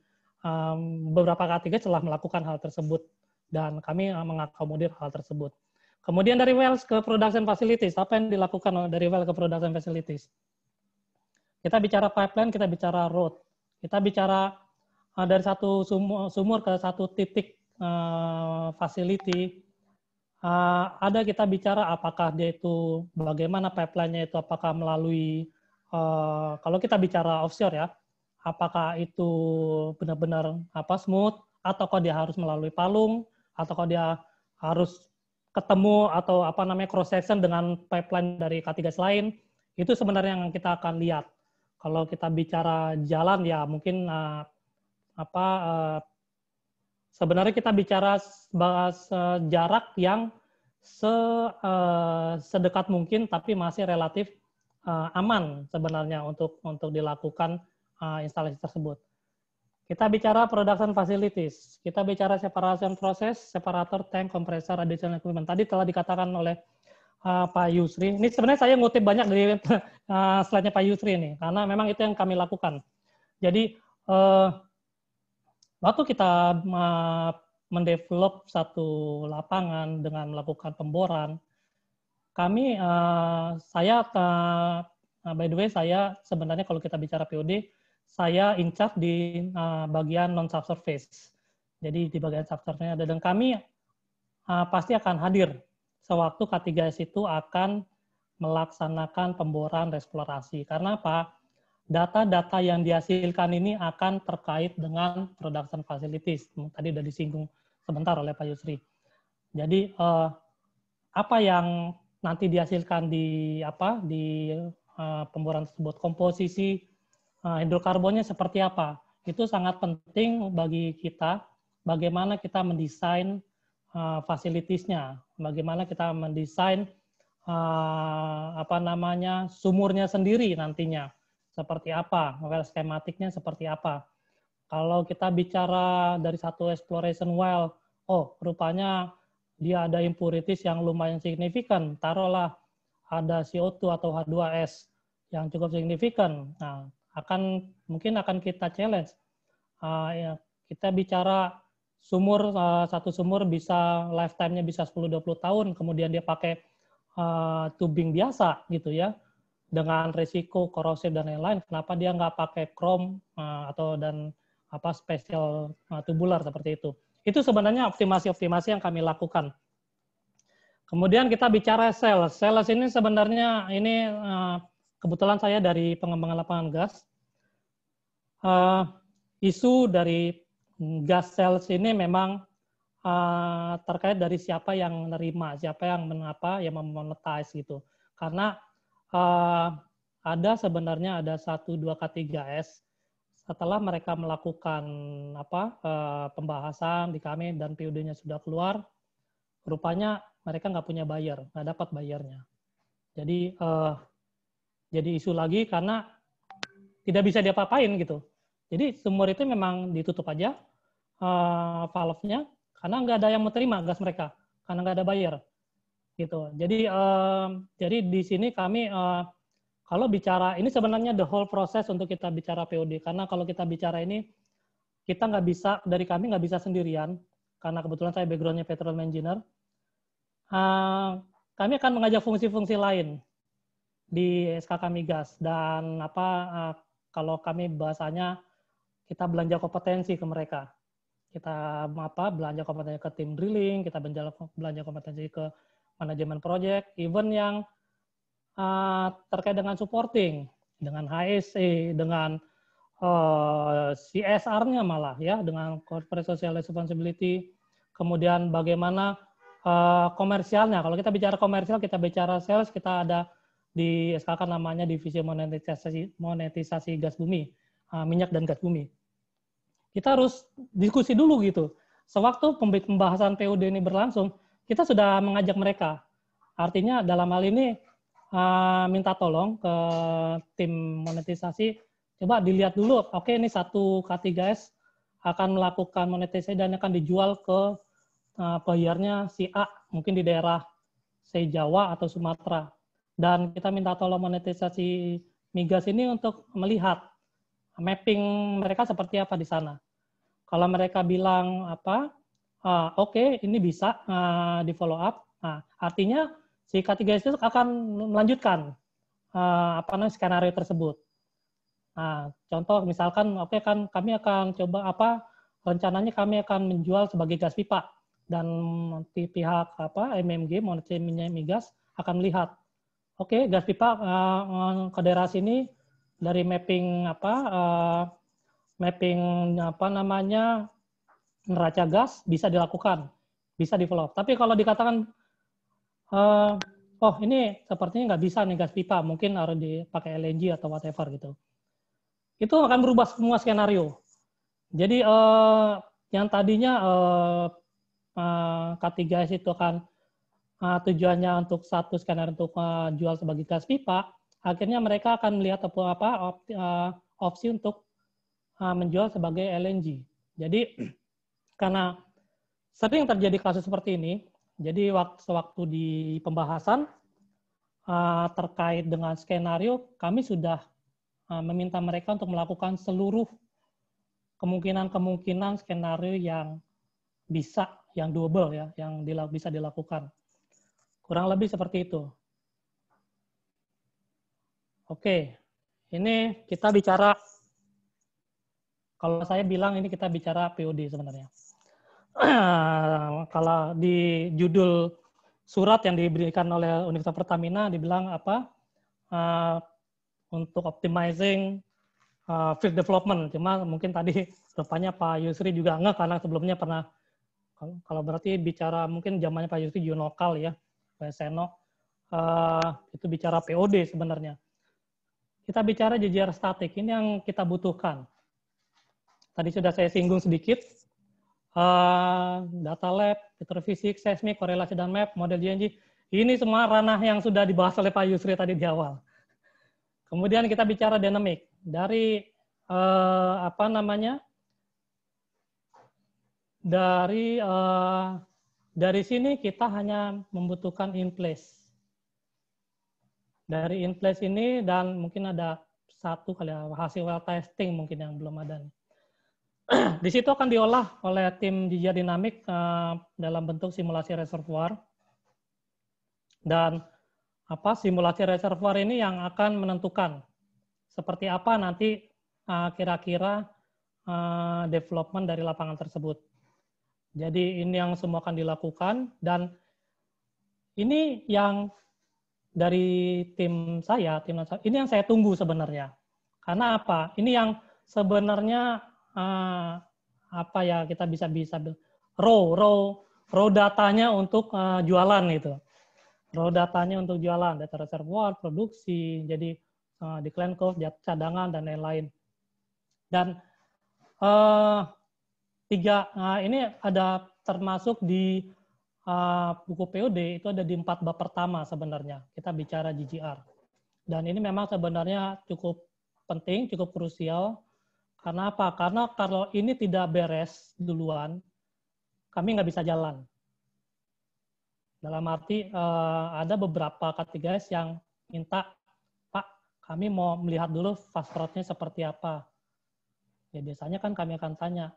um, beberapa K3 telah melakukan hal tersebut dan kami uh, mengakomodir hal tersebut. Kemudian dari wells ke production facilities, apa yang dilakukan dari well ke production facilities? Kita bicara pipeline, kita bicara road, kita bicara eh, dari satu sumur, ke satu titik eh, facility. Eh, ada kita bicara apakah dia itu bagaimana pipeline-nya itu apakah melalui kalau kita bicara offshore ya, apakah itu benar-benar apa smooth ataukah dia harus melalui palung ataukah dia harus ketemu atau apa namanya cross section dengan pipeline dari K3 lain itu sebenarnya yang kita akan lihat. Kalau kita bicara jalan ya mungkin uh, apa uh, sebenarnya kita bicara bahas uh, jarak yang se uh, sedekat mungkin tapi masih relatif uh, aman sebenarnya untuk untuk dilakukan uh, instalasi tersebut. Kita bicara production facilities, kita bicara separation process, separator, tank, kompresor, additional equipment. Tadi telah dikatakan oleh uh, Pak Yusri. Ini sebenarnya saya ngutip banyak dari uh, slide-nya Pak Yusri ini, karena memang itu yang kami lakukan. Jadi uh, waktu kita uh, mendevelop satu lapangan dengan melakukan pemboran, kami uh, saya uh, by the way saya sebenarnya kalau kita bicara POD saya in charge di uh, bagian non subsurface. Jadi di bagian subsurface ada dan kami uh, pasti akan hadir sewaktu K3S itu akan melaksanakan pemboran eksplorasi. Karena apa? Data-data yang dihasilkan ini akan terkait dengan production facilities. Tadi sudah disinggung sebentar oleh Pak Yusri. Jadi uh, apa yang nanti dihasilkan di apa di uh, pemboran tersebut komposisi Eh, hidrokarbonnya seperti apa. Itu sangat penting bagi kita bagaimana kita mendesain eh, fasilitasnya, bagaimana kita mendesain eh, apa namanya sumurnya sendiri nantinya seperti apa, well skematiknya seperti apa. Kalau kita bicara dari satu exploration well, oh rupanya dia ada impurities yang lumayan signifikan, taruhlah ada CO2 atau H2S yang cukup signifikan. Nah, akan mungkin akan kita challenge. Uh, ya, kita bicara sumur uh, satu sumur bisa lifetime-nya bisa 10-20 tahun, kemudian dia pakai uh, tubing biasa gitu ya dengan risiko korosif dan lain-lain. Kenapa dia nggak pakai chrome uh, atau dan apa spesial uh, tubular seperti itu? Itu sebenarnya optimasi-optimasi yang kami lakukan. Kemudian kita bicara sales. Sales ini sebenarnya ini uh, kebetulan saya dari pengembangan lapangan gas uh, isu dari gas sales ini memang uh, terkait dari siapa yang menerima, siapa yang mengapa, yang memonetize gitu. Karena uh, ada sebenarnya ada 1 2 K 3S setelah mereka melakukan apa uh, pembahasan di kami dan PUD-nya sudah keluar, rupanya mereka nggak punya bayar, nggak dapat bayarnya. Jadi uh, jadi isu lagi karena tidak bisa diapa-apain gitu. Jadi sumur itu memang ditutup aja uh, eh, valve karena nggak ada yang mau terima gas mereka karena nggak ada buyer gitu. Jadi um, jadi di sini kami uh, kalau bicara ini sebenarnya the whole proses untuk kita bicara POD karena kalau kita bicara ini kita nggak bisa dari kami nggak bisa sendirian karena kebetulan saya backgroundnya petroleum engineer. Uh, kami akan mengajak fungsi-fungsi lain di SKK Migas dan apa uh, kalau kami bahasanya kita belanja kompetensi ke mereka. Kita apa belanja kompetensi ke tim drilling, kita belanja kompetensi ke manajemen proyek, even yang uh, terkait dengan supporting, dengan HSE, dengan uh, eh, CSR-nya malah ya, dengan corporate social responsibility, kemudian bagaimana uh, komersialnya. Kalau kita bicara komersial, kita bicara sales, kita ada di SKK namanya divisi monetisasi monetisasi gas bumi, uh, minyak dan gas bumi. Kita harus diskusi dulu gitu. Sewaktu pembahasan PUD ini berlangsung, kita sudah mengajak mereka. Artinya dalam hal ini uh, minta tolong ke tim monetisasi coba dilihat dulu oke ini satu K3S akan melakukan monetisasi dan akan dijual ke uh, ah, bayarnya si A mungkin di daerah sejawa Jawa atau Sumatera dan kita minta tolong monetisasi migas ini untuk melihat mapping mereka seperti apa di sana. Kalau mereka bilang apa, uh, oke okay, ini bisa uh, di follow up, nah, artinya si k 3 akan melanjutkan uh, apa namanya skenario tersebut. Nah, contoh misalkan oke okay, kan kami akan coba apa rencananya kami akan menjual sebagai gas pipa dan nanti pihak apa MMG monetisasi migas akan melihat Oke, okay, gas pipa uh, ke daerah sini dari mapping apa uh, mapping apa namanya neraca gas bisa dilakukan, bisa develop. Tapi kalau dikatakan uh, oh ini sepertinya nggak bisa nih gas pipa, mungkin harus dipakai LNG atau whatever gitu. Itu akan berubah semua skenario. Jadi uh, yang tadinya uh, uh, K3S itu akan uh, tujuannya untuk satu scanner untuk uh, jual sebagai gas pipa, akhirnya mereka akan melihat apa, apa ah, opsi untuk menjual sebagai LNG. Jadi karena sering terjadi kasus seperti ini, jadi waktu waktu di pembahasan uh, terkait dengan skenario kami sudah meminta mereka untuk melakukan seluruh kemungkinan-kemungkinan skenario yang bisa, yang double ya, yang bisa dilakukan. Kurang lebih seperti itu. Oke, ini kita bicara, kalau saya bilang ini kita bicara POD sebenarnya. kalau di judul surat yang diberikan oleh Universitas Pertamina dibilang apa? Uh, untuk optimizing uh, field development. Cuma mungkin tadi rupanya Pak Yusri juga enggak karena sebelumnya pernah kalau berarti bicara mungkin zamannya Pak Yusri geolokal ya Mas uh, itu bicara POD sebenarnya. Kita bicara JJR statik, ini yang kita butuhkan. Tadi sudah saya singgung sedikit, uh, data lab, fitur fisik, seismik, korelasi dan map, model JNG, ini semua ranah yang sudah dibahas oleh Pak Yusri tadi di awal. Kemudian kita bicara dinamik. Dari uh, apa namanya? Dari uh, dari sini kita hanya membutuhkan in place. Dari in place ini dan mungkin ada satu kali ya, hasil well testing mungkin yang belum ada Di situ akan diolah oleh tim jija dinamik eh, dalam bentuk simulasi reservoir. Dan apa simulasi reservoir ini yang akan menentukan seperti apa nanti eh, kira-kira eh, development dari lapangan tersebut. Jadi ini yang semua akan dilakukan dan ini yang dari tim saya, tim ini yang saya tunggu sebenarnya. Karena apa? Ini yang sebenarnya uh, apa ya kita bisa bisa raw raw raw datanya untuk uh, jualan itu. Raw datanya untuk jualan, data reservoir, produksi, jadi uh, decline curve, cadangan dan lain-lain. Dan uh, tiga nah ini ada termasuk di uh, buku POD itu ada di empat bab pertama sebenarnya kita bicara GGR dan ini memang sebenarnya cukup penting cukup krusial karena apa karena kalau ini tidak beres duluan kami nggak bisa jalan dalam arti uh, ada beberapa kategori yang minta Pak kami mau melihat dulu fast seperti apa ya biasanya kan kami akan tanya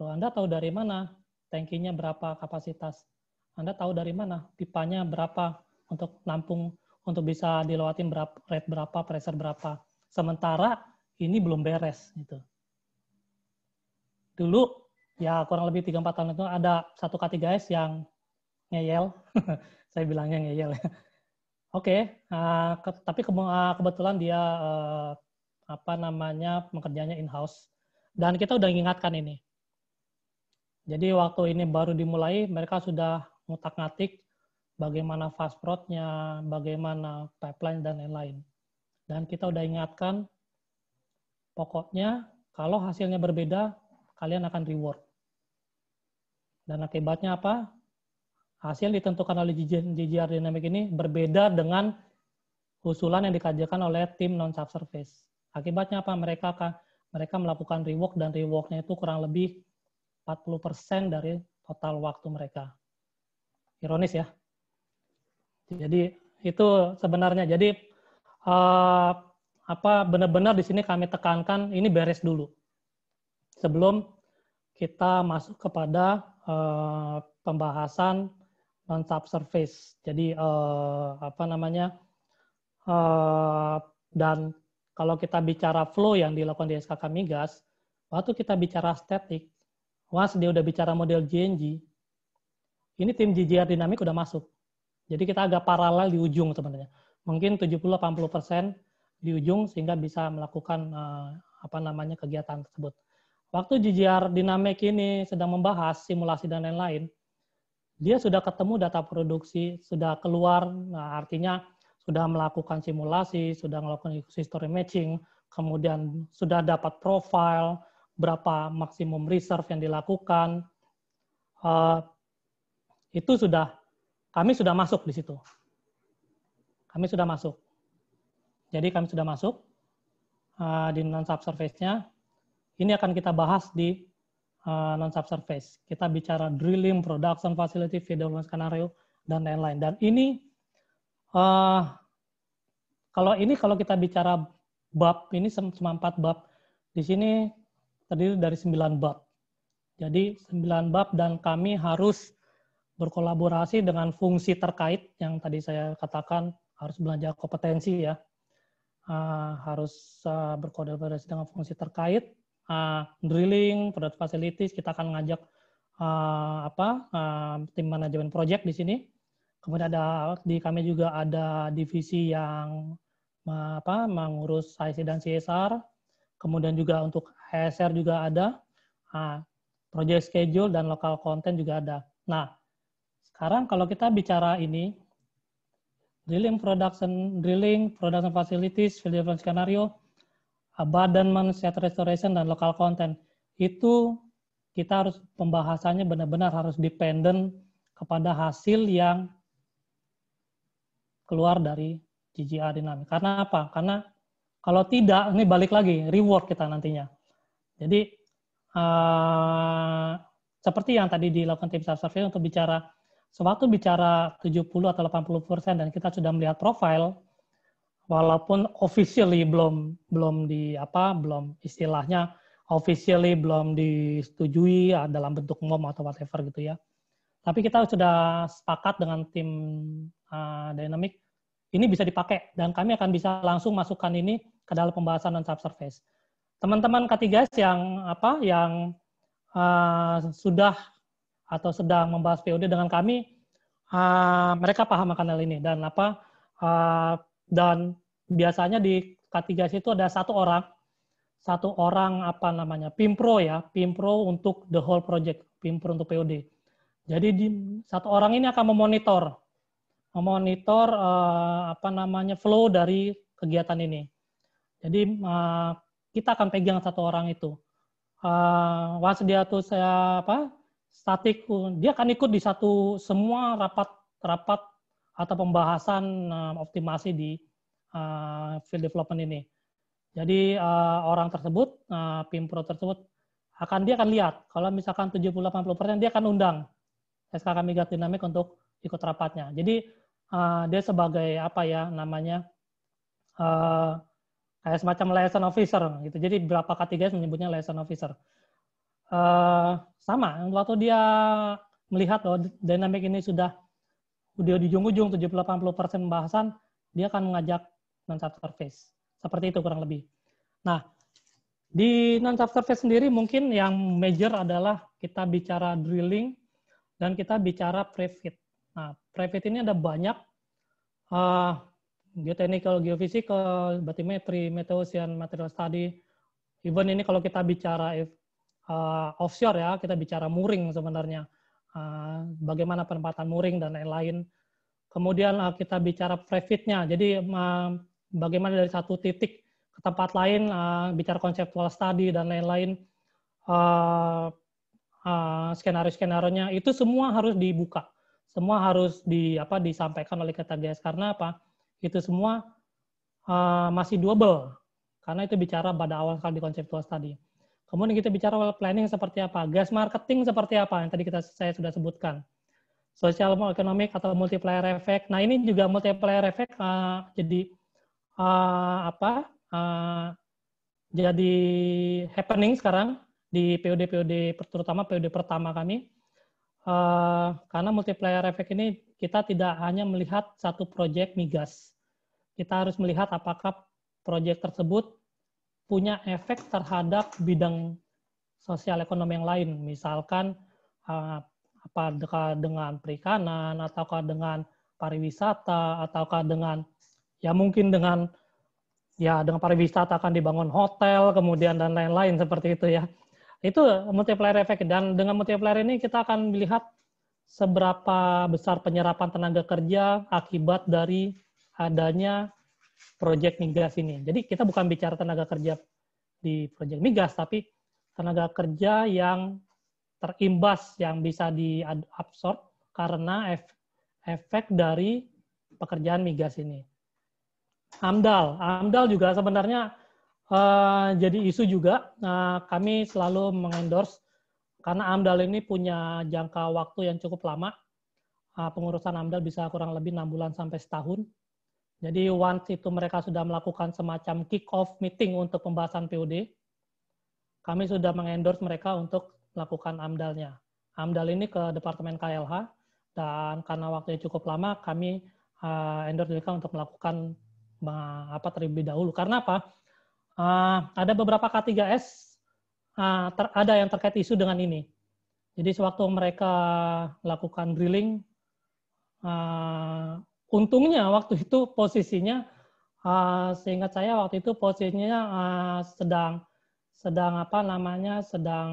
Loh, Anda tahu dari mana tankinya berapa kapasitas? Anda tahu dari mana pipanya berapa untuk nampung, untuk bisa dilewatin berapa, rate berapa, pressure berapa. Sementara ini belum beres. Gitu. Dulu, ya kurang lebih 3-4 tahun itu ada satu k guys yang ngeyel. Saya bilangnya ngeyel Oke, okay. uh, ke, tapi ke, uh, ah, kebetulan dia uh, apa namanya pekerjaannya in house dan kita udah ingatkan ini. Jadi waktu ini baru dimulai, mereka sudah ngutak-ngatik bagaimana fast prod nya bagaimana pipeline, dan lain-lain. Dan kita udah ingatkan, pokoknya kalau hasilnya berbeda, kalian akan reward. Dan akibatnya apa? Hasil ditentukan oleh GGR Dynamic ini berbeda dengan usulan yang dikajikan oleh tim non-subsurface. Akibatnya apa? Mereka akan mereka melakukan rework dan reworknya itu kurang lebih 40% dari total waktu mereka. Ironis ya. Jadi itu sebenarnya. Jadi eh, apa benar-benar di sini kami tekankan ini beres dulu sebelum kita masuk kepada eh, pembahasan non subsurface. Jadi eh, apa namanya dan kalau kita bicara flow yang dilakukan di SKK migas, waktu kita bicara statik once dia udah bicara model JNG, ini tim GGR dinamik udah masuk. Jadi kita agak paralel di ujung sebenarnya. Mungkin 70-80% di ujung sehingga bisa melakukan uh, apa namanya kegiatan tersebut. Waktu GGR dinamik ini sedang membahas simulasi dan lain-lain, dia sudah ketemu data produksi, sudah keluar, nah artinya sudah melakukan simulasi, sudah melakukan history matching, kemudian sudah dapat profile, berapa maksimum reserve yang dilakukan, uh, itu sudah kami sudah masuk di situ. Kami sudah masuk. Jadi kami sudah masuk uh, di non-sub nya Ini akan kita bahas di uh, eh, non subsurface Kita bicara drilling, production facility, feed development scenario, dan lain-lain. Dan ini, uh, kalau ini kalau kita bicara bab, ini cuma bab. Di sini terdiri dari 9 bab. Jadi 9 bab dan kami harus berkolaborasi dengan fungsi terkait yang tadi saya katakan harus belanja kompetensi ya. Uh, harus uh, berkolaborasi dengan fungsi terkait, uh, drilling, product facilities, kita akan ngajak uh, apa uh, tim manajemen project di sini. Kemudian ada di kami juga ada divisi yang uh, apa mengurus IC dan CSR. Kemudian juga untuk HSR juga ada, nah, project schedule dan local content juga ada. Nah, sekarang kalau kita bicara ini, drilling production, drilling production facilities, field development scenario, abandonment, set restoration, dan local content, itu kita harus pembahasannya benar-benar harus dependent kepada hasil yang keluar dari GGR dinamik. Karena apa? Karena kalau tidak, ini balik lagi, reward kita nantinya. Jadi uh, seperti yang tadi dilakukan tim survey untuk bicara sewaktu bicara 70 atau 80 persen dan kita sudah melihat profil, walaupun officially belum belum di apa belum istilahnya officially belum disetujui ah, dalam bentuk mom atau whatever gitu ya. Tapi kita sudah sepakat dengan tim uh, Dynamic, ini bisa dipakai dan kami akan bisa langsung masukkan ini ke dalam pembahasan non subsurface teman-teman K3 yang apa yang uh, sudah atau sedang membahas POD dengan kami uh, mereka paham akan hal ini dan apa uh, dan biasanya di K3 itu ada satu orang satu orang apa namanya pimpro ya pimpro untuk the whole project pimpro untuk POD jadi di, satu orang ini akan memonitor memonitor uh, apa namanya flow dari kegiatan ini jadi uh, kita akan pegang satu orang itu. Uh, once dia tuh saya apa statik, dia akan ikut di satu semua rapat rapat atau pembahasan uh, optimasi di uh, field development ini. Jadi uh, orang tersebut, uh, pimpro tersebut akan dia akan lihat kalau misalkan 70-80% dia akan undang SKK Migas Dinamik untuk ikut rapatnya. Jadi uh, dia sebagai apa ya namanya uh, kayak semacam liaison officer gitu. Jadi berapa k 3 menyebutnya liaison officer. Uh, sama, waktu dia melihat bahwa dinamik ini sudah udah di ujung-ujung 70-80% pembahasan, dia akan mengajak non-sub service. Seperti itu kurang lebih. Nah, di non-sub service sendiri mungkin yang major adalah kita bicara drilling dan kita bicara prefit. Nah, prefit ini ada banyak. Uh, geoteknikal, geofisikal, batimetri, meteosian, material study. Even ini kalau kita bicara uh, offshore ya, kita bicara mooring sebenarnya. Uh, bagaimana penempatan mooring dan lain-lain. Kemudian uh, kita bicara prefitnya, jadi uh, bagaimana dari satu titik ke tempat lain, uh, bicara konseptual study dan lain-lain. Uh, uh, skenario-skenarionya itu semua harus dibuka, semua harus di apa disampaikan oleh kata guys karena apa? itu semua uh, masih doable karena itu bicara pada awal kali di konseptual tadi. Kemudian kita bicara well planning seperti apa, gas marketing seperti apa yang tadi kita saya sudah sebutkan. Social ekonomi atau multiplier effect. Nah, ini juga multiplier effect uh, jadi uh, apa? Uh, jadi happening sekarang di POD-POD, terutama POD pertama kami. Uh, karena multiplier effect ini kita tidak hanya melihat satu proyek migas. Kita harus melihat apakah proyek tersebut punya efek terhadap bidang sosial ekonomi yang lain, misalkan eh, apakah dengan perikanan, ataukah dengan pariwisata, ataukah dengan ya mungkin dengan ya dengan pariwisata akan dibangun hotel, kemudian dan lain-lain seperti itu ya. Itu multiplier effect. dan dengan multiplier ini kita akan melihat seberapa besar penyerapan tenaga kerja akibat dari adanya proyek migas ini. Jadi kita bukan bicara tenaga kerja di proyek migas, tapi tenaga kerja yang terimbas yang bisa diabsorb karena efek dari pekerjaan migas ini. AMDAL, AMDAL juga sebenarnya uh, jadi isu juga. Uh, kami selalu mengendorse karena AMDAL ini punya jangka waktu yang cukup lama. Ah, pengurusan AMDAL bisa kurang lebih enam bulan sampai setahun. Jadi once itu mereka sudah melakukan semacam kick-off meeting untuk pembahasan PUD, kami sudah mengendorse mereka untuk melakukan AMDALnya. AMDAL ini ke Departemen KLH, dan karena waktunya cukup lama, kami ah, endorse mereka untuk melakukan apa terlebih dahulu. Karena apa? Ah, ada beberapa K3S Ah, ada yang terkait isu dengan ini. Jadi sewaktu mereka lakukan drilling, ah, untungnya waktu itu posisinya, uh, seingat saya waktu itu posisinya sedang sedang apa namanya sedang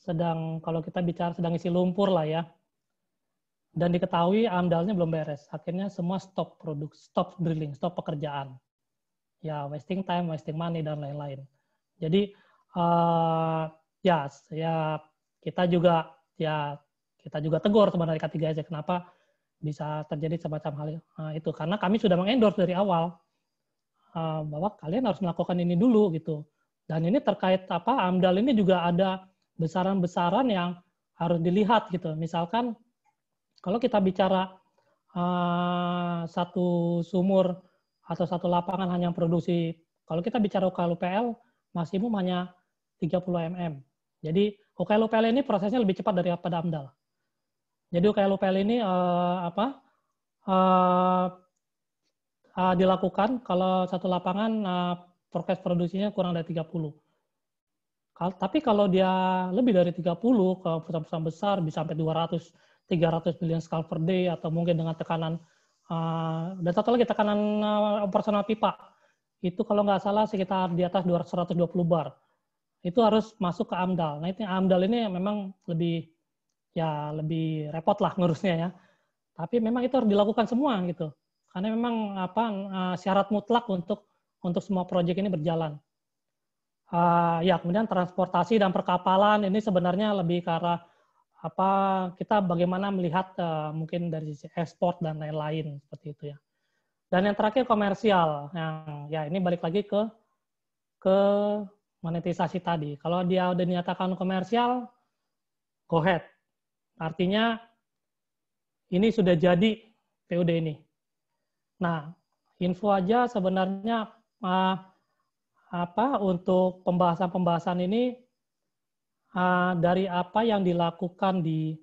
sedang kalau kita bicara sedang isi lumpur lah ya. Dan diketahui amdalnya belum beres. Akhirnya semua stop produk, stop drilling, stop pekerjaan. Ya wasting time, wasting money dan lain-lain. Jadi uh, ya ya kita juga ya kita juga tegur teman dari k aja kenapa bisa terjadi semacam hal eh, itu karena kami sudah mengendorse dari awal uh, bahwa kalian harus melakukan ini dulu gitu dan ini terkait apa amdal ini juga ada besaran-besaran yang harus dilihat gitu misalkan kalau kita bicara uh, satu sumur atau satu lapangan hanya produksi kalau kita bicara kalau PL masih hanya 30 mm. Jadi UKL UPL ini prosesnya lebih cepat daripada AMDAL. Jadi UKL UPL ini uh, apa uh, uh, dilakukan kalau satu lapangan uh, prokes produksinya kurang dari 30. Kal tapi kalau dia lebih dari 30 ke perusahaan-perusahaan besar bisa sampai 200 300 million scale per day atau mungkin dengan tekanan uh, dan satu lagi tekanan uh, operasional pipa itu kalau nggak salah sekitar di atas 220 bar itu harus masuk ke AMDAL. Nah, itu AMDAL ini memang lebih ya lebih repot lah ngurusnya ya. Tapi memang itu harus dilakukan semua gitu. Karena memang apa eh, syarat mutlak untuk untuk semua proyek ini berjalan. Uh, ya, kemudian transportasi dan perkapalan ini sebenarnya lebih ke arah apa kita bagaimana melihat uh, mungkin dari sisi ekspor dan lain-lain seperti itu ya. Dan yang terakhir komersial. Yang ya ini balik lagi ke ke monetisasi tadi. Kalau dia udah dinyatakan komersial, go ahead. Artinya ini sudah jadi PUD ini. Nah, info aja sebenarnya ah, apa untuk pembahasan-pembahasan ini ah, dari apa yang dilakukan di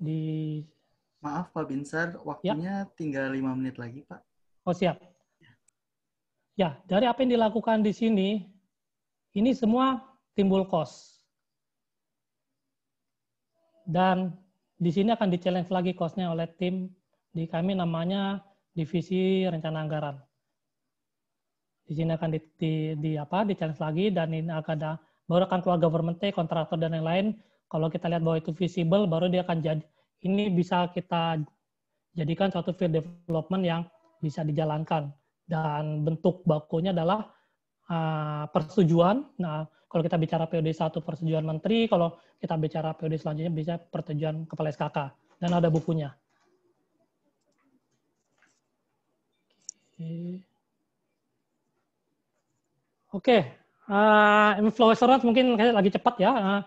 di Maaf Pak Binsar, waktunya ya. tinggal 5 menit lagi Pak. Oh siap. Ya, dari apa yang dilakukan di sini, ini semua timbul cost. Dan di sini akan di-challenge lagi cost-nya oleh tim di kami namanya divisi rencana anggaran. Di sini akan di, di, di apa di-challenge lagi dan ini akan ada baru akan keluar government kontraktor dan lain-lain. Kalau kita lihat bahwa itu visible, baru dia akan jadi ini bisa kita jadikan suatu field development yang bisa dijalankan dan bentuk bakunya adalah uh, persetujuan. Nah, kalau kita bicara periode satu persetujuan menteri, kalau kita bicara periode selanjutnya bisa persetujuan kepala SKK. Dan ada bukunya. Oke, okay. uh, influencer mungkin lagi cepat ya. Uh,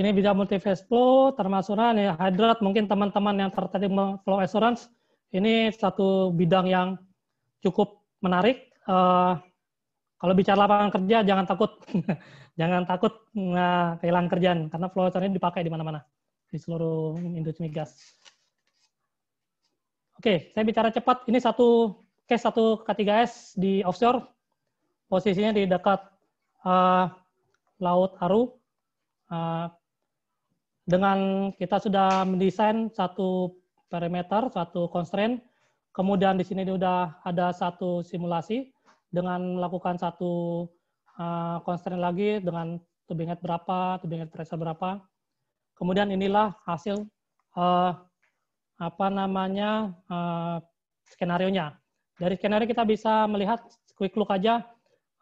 ini bisa multi-phase flow, termasuran, nah, ya, hydrat, mungkin teman-teman yang tertarik flow assurance, ini satu bidang yang cukup menarik. Uh, kalau bicara lapangan kerja, jangan takut. jangan takut nah, kehilangan kerjaan, karena floater ini dipakai di mana-mana, di seluruh industri migas. Oke, saya bicara cepat. Ini satu case satu K3S di offshore. Posisinya di dekat uh, Laut Aru. Uh, dengan kita sudah mendesain satu parameter, satu constraint, Kemudian di sini sudah ada satu simulasi dengan melakukan satu eh, constraint lagi dengan tubing head berapa, tubing head pressure berapa. Kemudian inilah hasil uh, apa namanya uh, skenario-nya. Dari skenario kita bisa melihat quick look aja.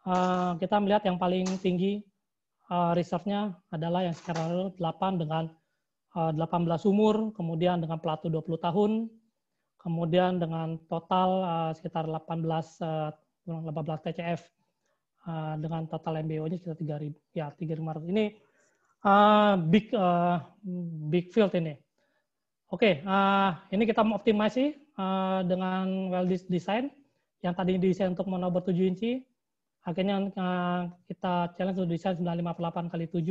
Uh, kita melihat yang paling tinggi uh, reserve-nya adalah yang skenario 8 dengan uh, 18 umur, kemudian dengan pelatu 20 tahun, kemudian dengan total uh, sekitar 18 uh, 18 TCF uh, dengan total MBO-nya sekitar 3.000 ya 3.500. Ini uh, big uh, big field ini. Oke, okay, uh, ini kita mengoptimasi uh, dengan well design yang tadi desain untuk mono 7 inci. Akhirnya uh, kita challenge untuk desain 958 kali 7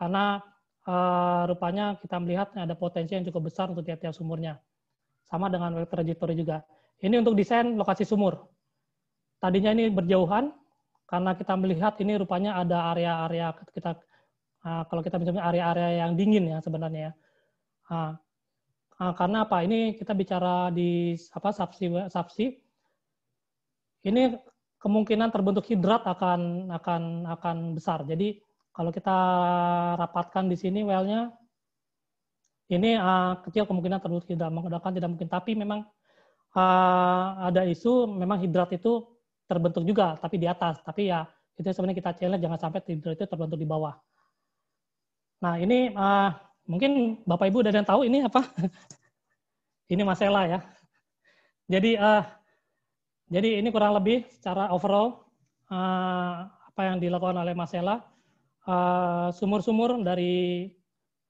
karena uh, rupanya kita melihat ada potensi yang cukup besar untuk tiap-tiap sumurnya. Sama dengan web trajectory juga. Ini untuk desain lokasi sumur. Tadinya ini berjauhan, karena kita melihat ini rupanya ada area-area kita, ah, kalau kita bicara area-area yang dingin ya sebenarnya ya. Ah, ah, karena apa? Ini kita bicara di apa sapsi sapsi. Ini kemungkinan terbentuk hidrat akan akan akan besar. Jadi kalau kita rapatkan di sini well-nya, ini uh, kecil kemungkinan terus tidak menggunakan tidak mungkin tapi memang uh, ada isu memang hidrat itu terbentuk juga tapi di atas tapi ya itu sebenarnya kita challenge jangan sampai hidrat itu terbentuk di bawah nah ini uh, mungkin bapak ibu udah yang tahu ini apa ini masalah ya jadi uh, jadi ini kurang lebih secara overall uh, apa yang dilakukan oleh masalah uh, sumur-sumur dari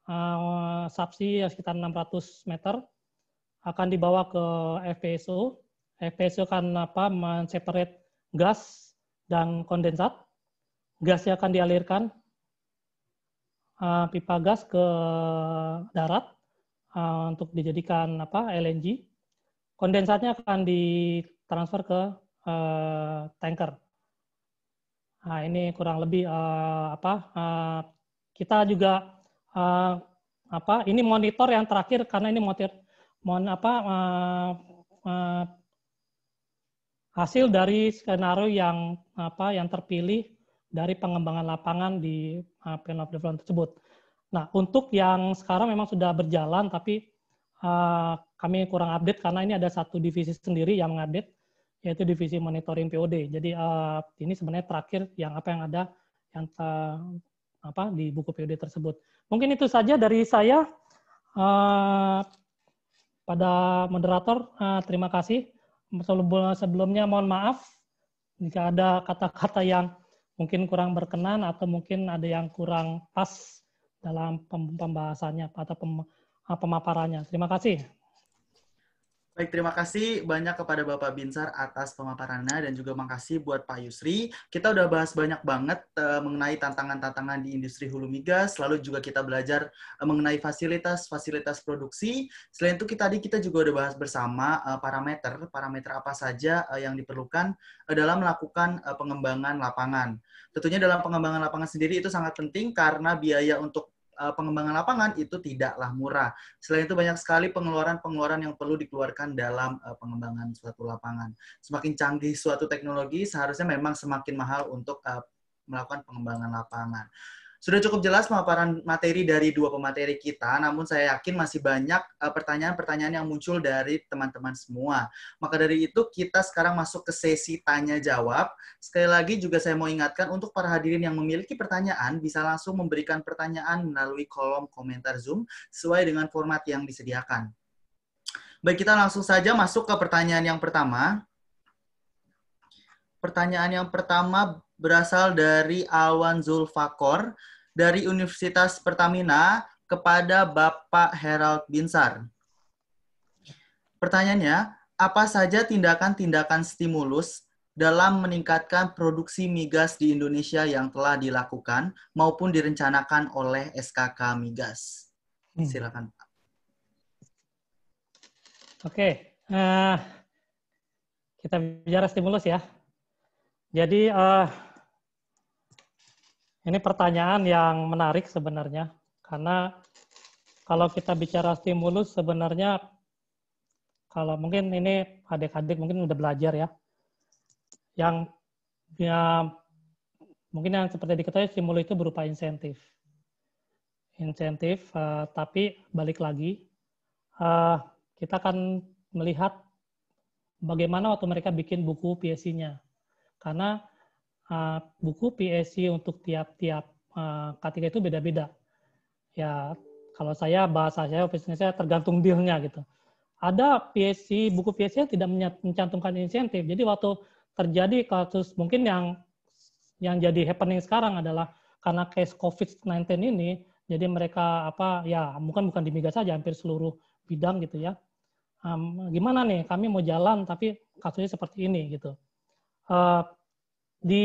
Eh, subsidi ya sekitar 600 meter akan dibawa ke FPSO. FPSO akan apa men gas dan kondensat. Gasnya akan dialirkan eh, pipa gas ke darat eh, untuk dijadikan apa LNG. Kondensatnya akan ditransfer ke tanker. Nah, ini kurang lebih apa kita juga Eh, apa ini monitor yang terakhir karena ini monitor mon apa uh, uh, hasil dari skenario yang apa yang terpilih dari pengembangan lapangan di uh, plan of development tersebut. Nah, untuk yang sekarang memang sudah berjalan tapi uh, kami kurang update karena ini ada satu divisi sendiri yang mengupdate yaitu divisi monitoring POD. Jadi uh, ini sebenarnya terakhir yang apa yang ada yang apa di buku periode tersebut. Mungkin itu saja dari saya. Uh, pada moderator, uh, terima kasih. Sebelumnya mohon maaf jika ada kata-kata yang mungkin kurang berkenan atau mungkin ada yang kurang pas dalam pembahasannya atau pemaparannya. Terima kasih. Baik, terima kasih banyak kepada Bapak Binsar atas pemaparannya dan juga makasih buat Pak Yusri. Kita udah bahas banyak banget uh, mengenai tantangan-tantangan di industri hulu migas, lalu juga kita belajar uh, mengenai fasilitas-fasilitas produksi. Selain itu, kita tadi kita juga udah bahas bersama uh, parameter, parameter apa saja uh, yang diperlukan uh, dalam melakukan uh, pengembangan lapangan. Tentunya dalam pengembangan lapangan sendiri itu sangat penting karena biaya untuk Eh, pengembangan lapangan itu tidaklah murah. Selain itu banyak sekali pengeluaran-pengeluaran yang perlu dikeluarkan dalam eh, pengembangan suatu lapangan. Semakin canggih suatu teknologi seharusnya memang semakin mahal untuk eh, melakukan pengembangan lapangan. Sudah cukup jelas pemaparan materi dari dua pemateri kita, namun saya yakin masih banyak eh, pertanyaan-pertanyaan yang muncul dari teman-teman semua. Maka dari itu kita sekarang masuk ke sesi tanya jawab. Sekali lagi juga saya mau ingatkan untuk para hadirin yang memiliki pertanyaan bisa langsung memberikan pertanyaan melalui kolom komentar Zoom sesuai dengan format yang disediakan. Baik, kita langsung saja masuk ke pertanyaan yang pertama. Pertanyaan yang pertama berasal dari Alwan Zulfakor dari Universitas Pertamina kepada Bapak Herald Binsar. Pertanyaannya, apa saja tindakan-tindakan stimulus dalam meningkatkan produksi migas di Indonesia yang telah dilakukan maupun direncanakan oleh SKK Migas? Hmm. Silakan Pak. Oke, okay. uh, eh, kita bicara stimulus ya. Jadi uh, ini pertanyaan yang menarik sebenarnya, karena kalau kita bicara stimulus sebenarnya kalau mungkin ini adik-adik mungkin udah belajar ya, yang ya, mungkin yang seperti diketahui stimulus itu berupa insentif, insentif. Uh, tapi balik lagi, uh, kita akan melihat bagaimana waktu mereka bikin buku PSI-nya, karena Ah, buku PSI untuk tiap-tiap uh, itu beda-beda. Ya, kalau saya bahasa saya ofisnya saya tergantung dealnya gitu. Ada PSC, buku PSC yang tidak mencantumkan insentif. Jadi waktu terjadi kasus mungkin yang yang jadi happening sekarang adalah karena case COVID-19 ini, jadi mereka apa ya bukan bukan di migas saja, hampir seluruh bidang gitu ya. Um, gimana nih, kami mau jalan tapi kasusnya seperti ini gitu. Uh, di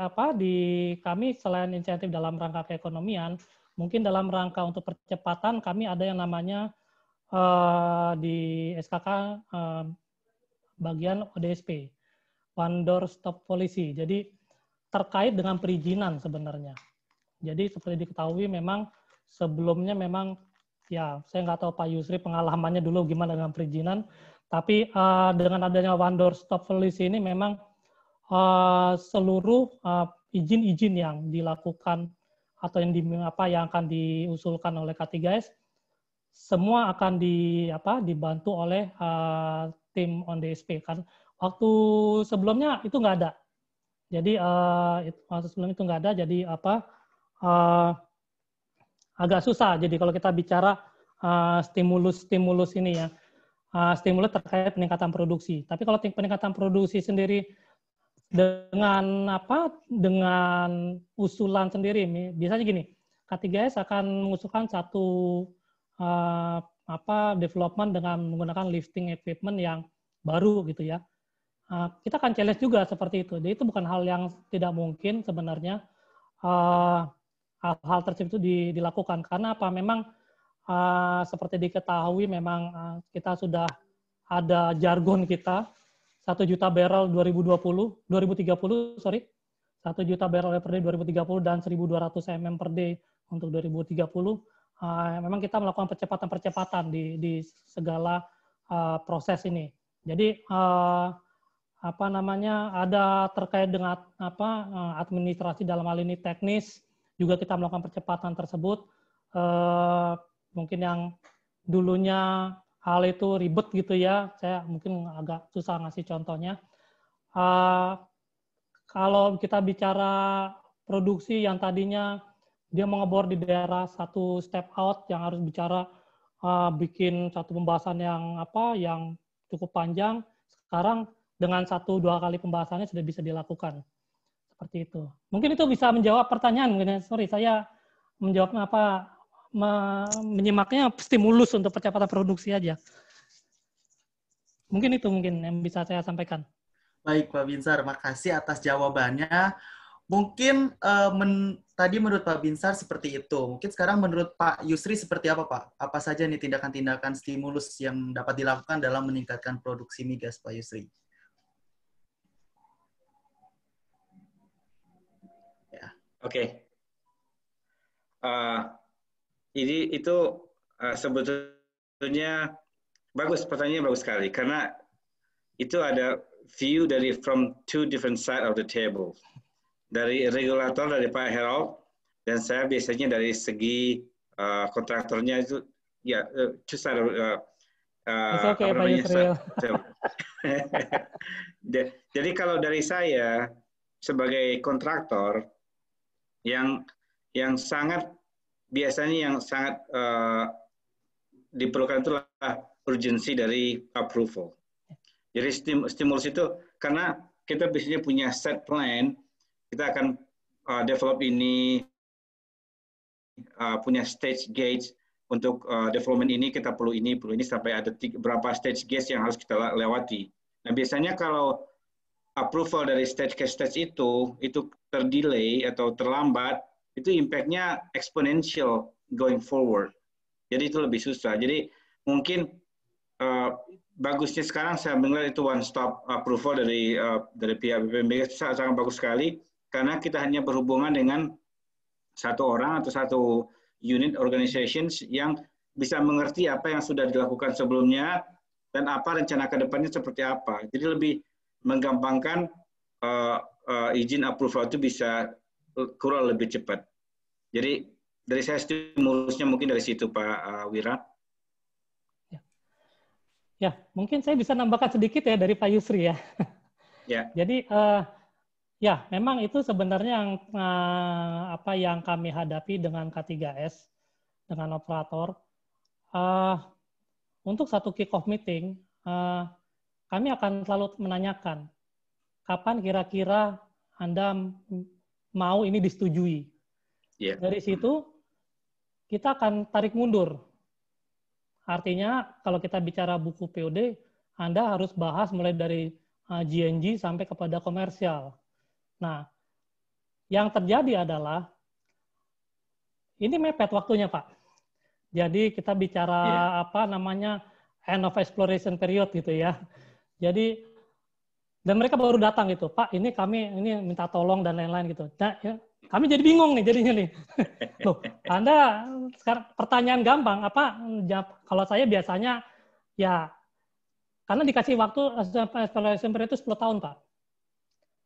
apa di kami selain insentif dalam rangka keekonomian, mungkin dalam rangka untuk percepatan kami ada yang namanya uh, di SKK uh, eh, bagian ODSP, One Door Stop Policy. Jadi terkait dengan perizinan sebenarnya. Jadi seperti diketahui memang sebelumnya memang ya saya nggak tahu Pak Yusri pengalamannya dulu gimana dengan perizinan, tapi uh, dengan adanya One Door Stop Policy ini memang Eh, seluruh eh, izin-izin uh, yang dilakukan atau yang di, apa yang akan diusulkan oleh K3S semua akan di apa dibantu oleh uh, tim on DSP kan waktu sebelumnya itu nggak ada jadi uh, waktu sebelum itu nggak ada jadi apa uh, agak susah jadi kalau kita bicara stimulus stimulus stimulus ini ya uh, stimulus terkait peningkatan produksi tapi kalau peningkatan produksi sendiri dengan apa dengan usulan sendiri biasanya gini K3S akan mengusulkan satu uh, apa development dengan menggunakan lifting equipment yang baru gitu ya uh, kita akan challenge juga seperti itu jadi itu bukan hal yang tidak mungkin sebenarnya hal eh, hal-hal tersebut itu dilakukan karena apa memang uh, seperti diketahui memang uh, kita sudah ada jargon kita 1 juta barrel 2020, 2030, sorry. 1 juta barrel per day 2030 dan 1.200 mm per day untuk 2030. Uh, ah, memang kita melakukan percepatan-percepatan di, di segala ah, proses ini. Jadi ah, apa namanya ada terkait dengan apa administrasi dalam hal ini teknis juga kita melakukan percepatan tersebut. Eh, mungkin yang dulunya hal itu ribet gitu ya. Saya mungkin agak susah ngasih contohnya. Uh, kalau kita bicara produksi yang tadinya dia mengebor di daerah satu step out yang harus bicara uh, bikin satu pembahasan yang apa yang cukup panjang sekarang dengan satu dua kali pembahasannya sudah bisa dilakukan seperti itu mungkin itu bisa menjawab pertanyaan mungkin ya. sorry saya menjawabnya apa menyimaknya stimulus untuk percepatan produksi aja. Mungkin itu mungkin yang bisa saya sampaikan. Baik Pak Binsar, makasih atas jawabannya. Mungkin uh, men, tadi menurut Pak Binsar seperti itu. Mungkin sekarang menurut Pak Yusri seperti apa Pak? Apa saja nih tindakan-tindakan stimulus yang dapat dilakukan dalam meningkatkan produksi migas Pak Yusri? Ya. Oke. Okay. Uh, eh, jadi itu uh, sebetulnya bagus pertanyaannya bagus sekali karena itu ada view dari from two different side of the table dari regulator dari Pak Herald dan saya biasanya dari segi uh, kontraktornya itu ya yeah, uh, two side uh, eh, okay, apa namanya, Jadi kalau dari saya sebagai kontraktor yang yang sangat biasanya yang sangat uh, diperlukan itulah urgensi dari approval. Jadi stimulus itu karena kita biasanya punya set plan, kita akan uh, develop ini, uh, punya stage gate untuk uh, development ini kita perlu ini, perlu ini sampai ada berapa stage gate yang harus kita lewati. Nah biasanya kalau approval dari stage ke stage itu itu terdelay atau terlambat itu impactnya eksponensial going forward. Jadi itu lebih susah. Jadi mungkin uh, bagusnya sekarang saya melihat itu one stop approval dari uh, dari pihak BPMB sangat, sangat bagus sekali karena kita hanya berhubungan dengan satu orang atau satu unit organizations yang bisa mengerti apa yang sudah dilakukan sebelumnya dan apa rencana ke depannya seperti apa. Jadi lebih menggampangkan uh, uh, izin approval itu bisa kurang lebih cepat. Jadi dari saya stimulusnya mungkin dari situ Pak eh, Wirat. Ya. ya, mungkin saya bisa nambahkan sedikit ya dari Pak Yusri ya. Ya. Jadi uh, ya memang itu sebenarnya yang uh, apa yang kami hadapi dengan K3S dengan operator. Uh, untuk satu kick-off meeting, uh, kami akan selalu menanyakan kapan kira-kira Anda mau ini disetujui. Yeah. Dari situ kita akan tarik mundur. Artinya kalau kita bicara buku POD, Anda harus bahas mulai dari GNG uh, sampai kepada komersial. Nah, yang terjadi adalah ini mepet waktunya, Pak. Jadi kita bicara yeah. apa namanya end of exploration period gitu ya. Jadi dan mereka baru datang gitu pak ini kami ini minta tolong dan lain-lain gitu nah, ya, kami jadi bingung nih jadinya nih loh anda sekarang pertanyaan gampang apa jawab? kalau saya biasanya ya karena dikasih waktu eh, evaluation period itu 10 tahun pak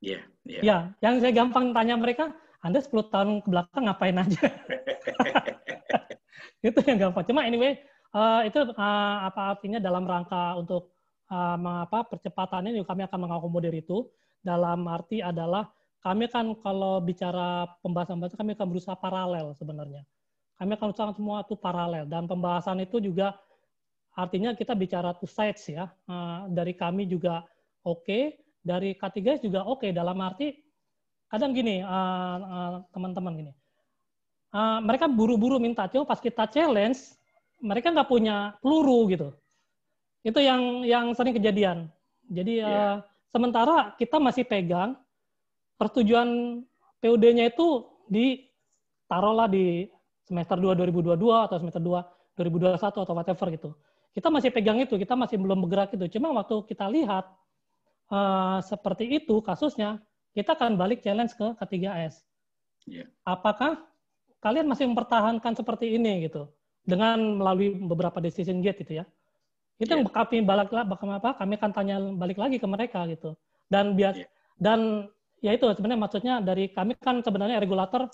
Iya, yeah, yeah. ya yang saya gampang tanya mereka anda 10 tahun ke belakang ngapain aja itu yang gampang cuma anyway uh, itu uh, apa artinya dalam rangka untuk uh, eh, mengapa percepatannya juga kami akan mengakomodir itu dalam arti adalah kami kan kalau bicara pembahasan bahasa kami akan berusaha paralel sebenarnya. Kami akan usahakan semua itu paralel dan pembahasan itu juga artinya kita bicara two sides ya. Uh, dari kami juga oke, okay, dari k 3 juga oke okay, dalam arti kadang gini eh, teman-teman uh, uh, gini. Uh, mereka buru-buru minta, cuma pas kita challenge, mereka nggak punya peluru gitu itu yang yang sering kejadian. Jadi yeah. Iya. uh, sementara kita masih pegang pertujuan PUD-nya itu di taruhlah di semester 2 2022 atau semester 2 2021 atau whatever gitu. Kita masih pegang itu, kita masih belum bergerak itu. Cuma waktu kita lihat uh, seperti itu kasusnya, kita akan balik challenge ke K3S. Yeah. Apakah kalian masih mempertahankan seperti ini gitu dengan melalui beberapa decision gate itu ya? Itu yeah. yang kami balik apa kami akan tanya balik lagi ke mereka gitu. Dan biar yeah. dan ya itu sebenarnya maksudnya dari kami kan sebenarnya regulator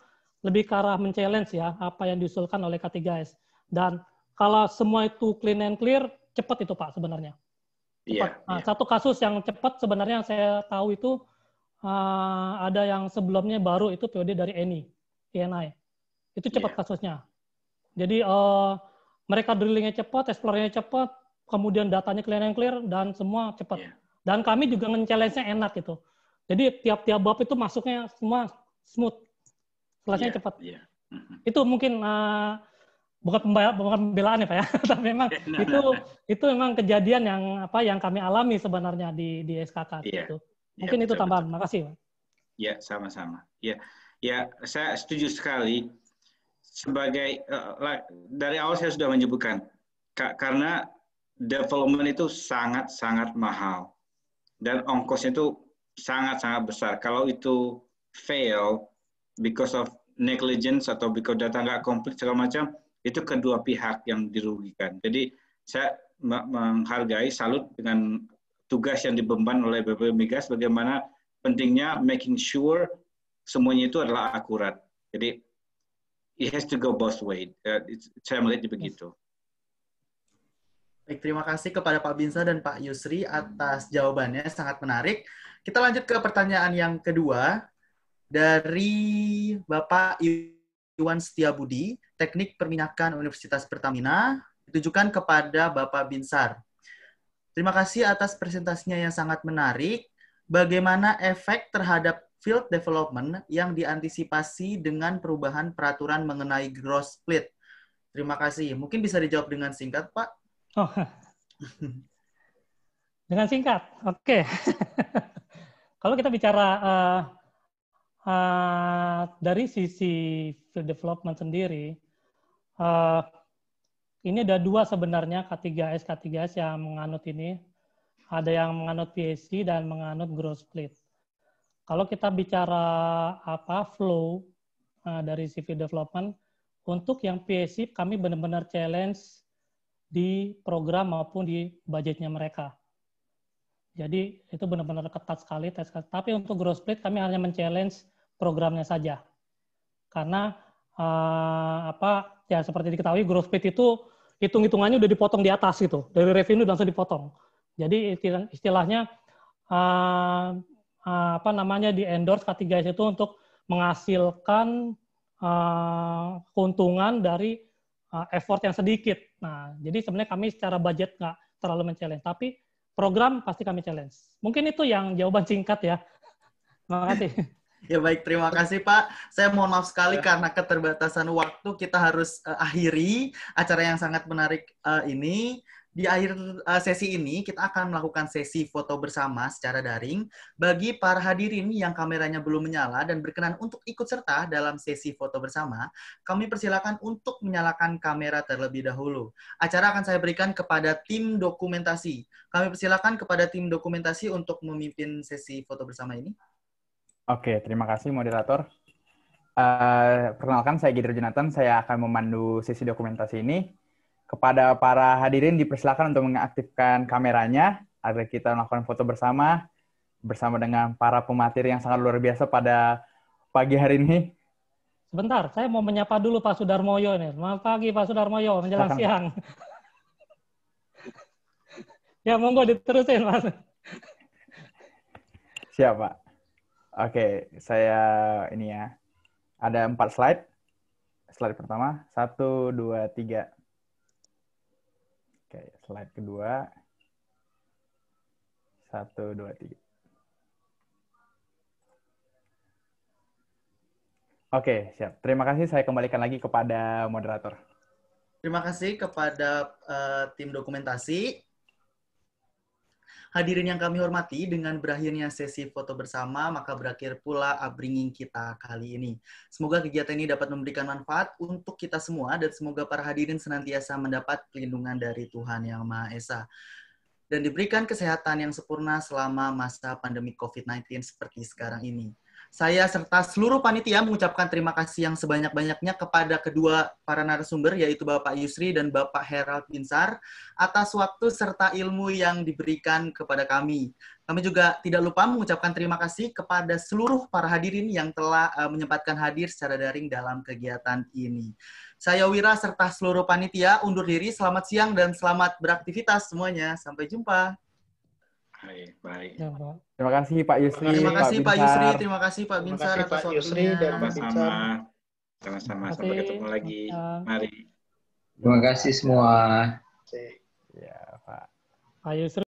lebih ke arah men-challenge ya apa yang diusulkan oleh K3S. Dan kalau semua itu clean and clear, cepat itu Pak sebenarnya. Iya. Yeah, nah, yeah. Satu kasus yang cepat sebenarnya yang saya tahu itu uh, ada yang sebelumnya baru itu periode dari ENI, ENI. Itu cepat yeah. kasusnya. Jadi uh, mereka drillingnya cepat, explorernya cepat, kemudian datanya clear and clear, dan semua cepat. Yeah. Dan kami juga nge-challenge-nya enak gitu. Jadi tiap-tiap bab itu masuknya semua smooth. Selesainya yeah, cepat. Yeah. Mm -hmm. Itu mungkin uh, bukan pembelaan ya Pak ya, tapi memang iya, nah, itu nah, nah, itu memang kejadian yang apa yang kami alami sebenarnya di di SKK yeah. gitu. Iya, mungkin yeah, itu tambahan. Betul. Makasih, Pak. Ya, sama-sama. Ya. Ya, saya setuju sekali sebagai uh, dari awal saya sudah menyebutkan karena development itu sangat-sangat mahal dan ongkosnya itu sangat-sangat besar. Kalau itu fail because of negligence atau because data nggak komplit segala macam, itu kedua pihak yang dirugikan. Jadi saya menghargai salut dengan tugas yang dibeban oleh BP Migas bagaimana pentingnya making sure semuanya itu adalah akurat. Jadi it has to go both way. Uh, saya melihatnya begitu. Yes. Baik, terima kasih kepada Pak Binsa dan Pak Yusri atas jawabannya sangat menarik. Kita lanjut ke pertanyaan yang kedua dari Bapak Iwan Setiabudi, Teknik Perminyakan Universitas Pertamina, ditujukan kepada Bapak Binsar. Terima kasih atas presentasinya yang sangat menarik. Bagaimana efek terhadap field development yang diantisipasi dengan perubahan peraturan mengenai growth split? Terima kasih. Mungkin bisa dijawab dengan singkat, Pak. Oh. Dengan singkat, oke. Okay. Kalau kita bicara uh, uh, dari sisi field development sendiri, uh, ini ada dua sebenarnya K3S K3S yang menganut ini. Ada yang menganut PSC dan menganut growth split. Kalau kita bicara apa flow uh, dari CV development, untuk yang PSC kami benar-benar challenge di program maupun di budgetnya mereka. Jadi itu benar-benar ketat sekali tes. Tapi untuk growth split kami hanya men-challenge programnya saja. Karena uh, apa ya seperti diketahui growth split itu hitung-hitungannya udah dipotong di atas gitu. Dari revenue langsung dipotong. Jadi istilahnya uh, uh, apa namanya di endorse k 3 itu untuk menghasilkan uh, keuntungan dari uh, effort yang sedikit. Nah, jadi sebenarnya kami secara budget nggak terlalu men-challenge, tapi program pasti kami challenge. Mungkin itu yang jawaban singkat ya. Terima kasih. Ya baik, terima kasih Pak. Saya mohon maaf sekali ya. karena keterbatasan waktu kita harus uh, akhiri acara yang sangat menarik uh, ini. Di akhir eh, sesi ini, kita akan melakukan sesi foto bersama secara daring bagi para hadirin yang kameranya belum menyala dan berkenan untuk ikut serta dalam sesi foto bersama. Kami persilakan untuk menyalakan kamera terlebih dahulu. Acara akan saya berikan kepada tim dokumentasi. Kami persilakan kepada tim dokumentasi untuk memimpin sesi foto bersama ini. Oke, terima kasih moderator. Uh, perkenalkan, saya Gidro Jonathan. Saya akan memandu sesi dokumentasi ini kepada para hadirin dipersilakan untuk mengaktifkan kameranya agar kita melakukan foto bersama bersama dengan para pematir yang sangat luar biasa pada pagi hari ini. Sebentar, saya mau menyapa dulu Pak Sudarmoyo nih. Selamat pagi Pak Sudarmoyo, menjelang Silakan. siang. ya, monggo diterusin Mas. Siapa? Oke, saya ini ya. Ada empat slide. Slide pertama, satu, dua, tiga. Oke, slide kedua. Satu, dua, tiga. Oke, siap. Terima kasih. Saya kembalikan lagi kepada moderator. Terima kasih kepada uh, tim dokumentasi. Hadirin yang kami hormati, dengan berakhirnya sesi foto bersama, maka berakhir pula upbringing kita kali ini. Semoga kegiatan ini dapat memberikan manfaat untuk kita semua, dan semoga para hadirin senantiasa mendapat pelindungan dari Tuhan Yang Maha Esa. Dan diberikan kesehatan yang sempurna selama masa pandemi COVID-19 seperti sekarang ini. Saya serta seluruh panitia mengucapkan terima kasih yang sebanyak-banyaknya kepada kedua para narasumber, yaitu Bapak Yusri dan Bapak Herald Binsar, atas waktu serta ilmu yang diberikan kepada kami. Kami juga tidak lupa mengucapkan terima kasih kepada seluruh para hadirin yang telah eh, menyempatkan hadir secara daring dalam kegiatan ini. Saya Wira serta seluruh panitia undur diri. Selamat siang dan selamat beraktivitas semuanya. Sampai jumpa. Baik, ya, Terima kasih Pak Yusri. Terima kasih Pak, Pak Yusri, terima kasih Pak Binsar terima kasih, Pak Yusri dan Pak Binsar. Sama-sama, sampai ketemu lagi. Mari. Terima kasih semua. Ya, Pak. Pak Yusri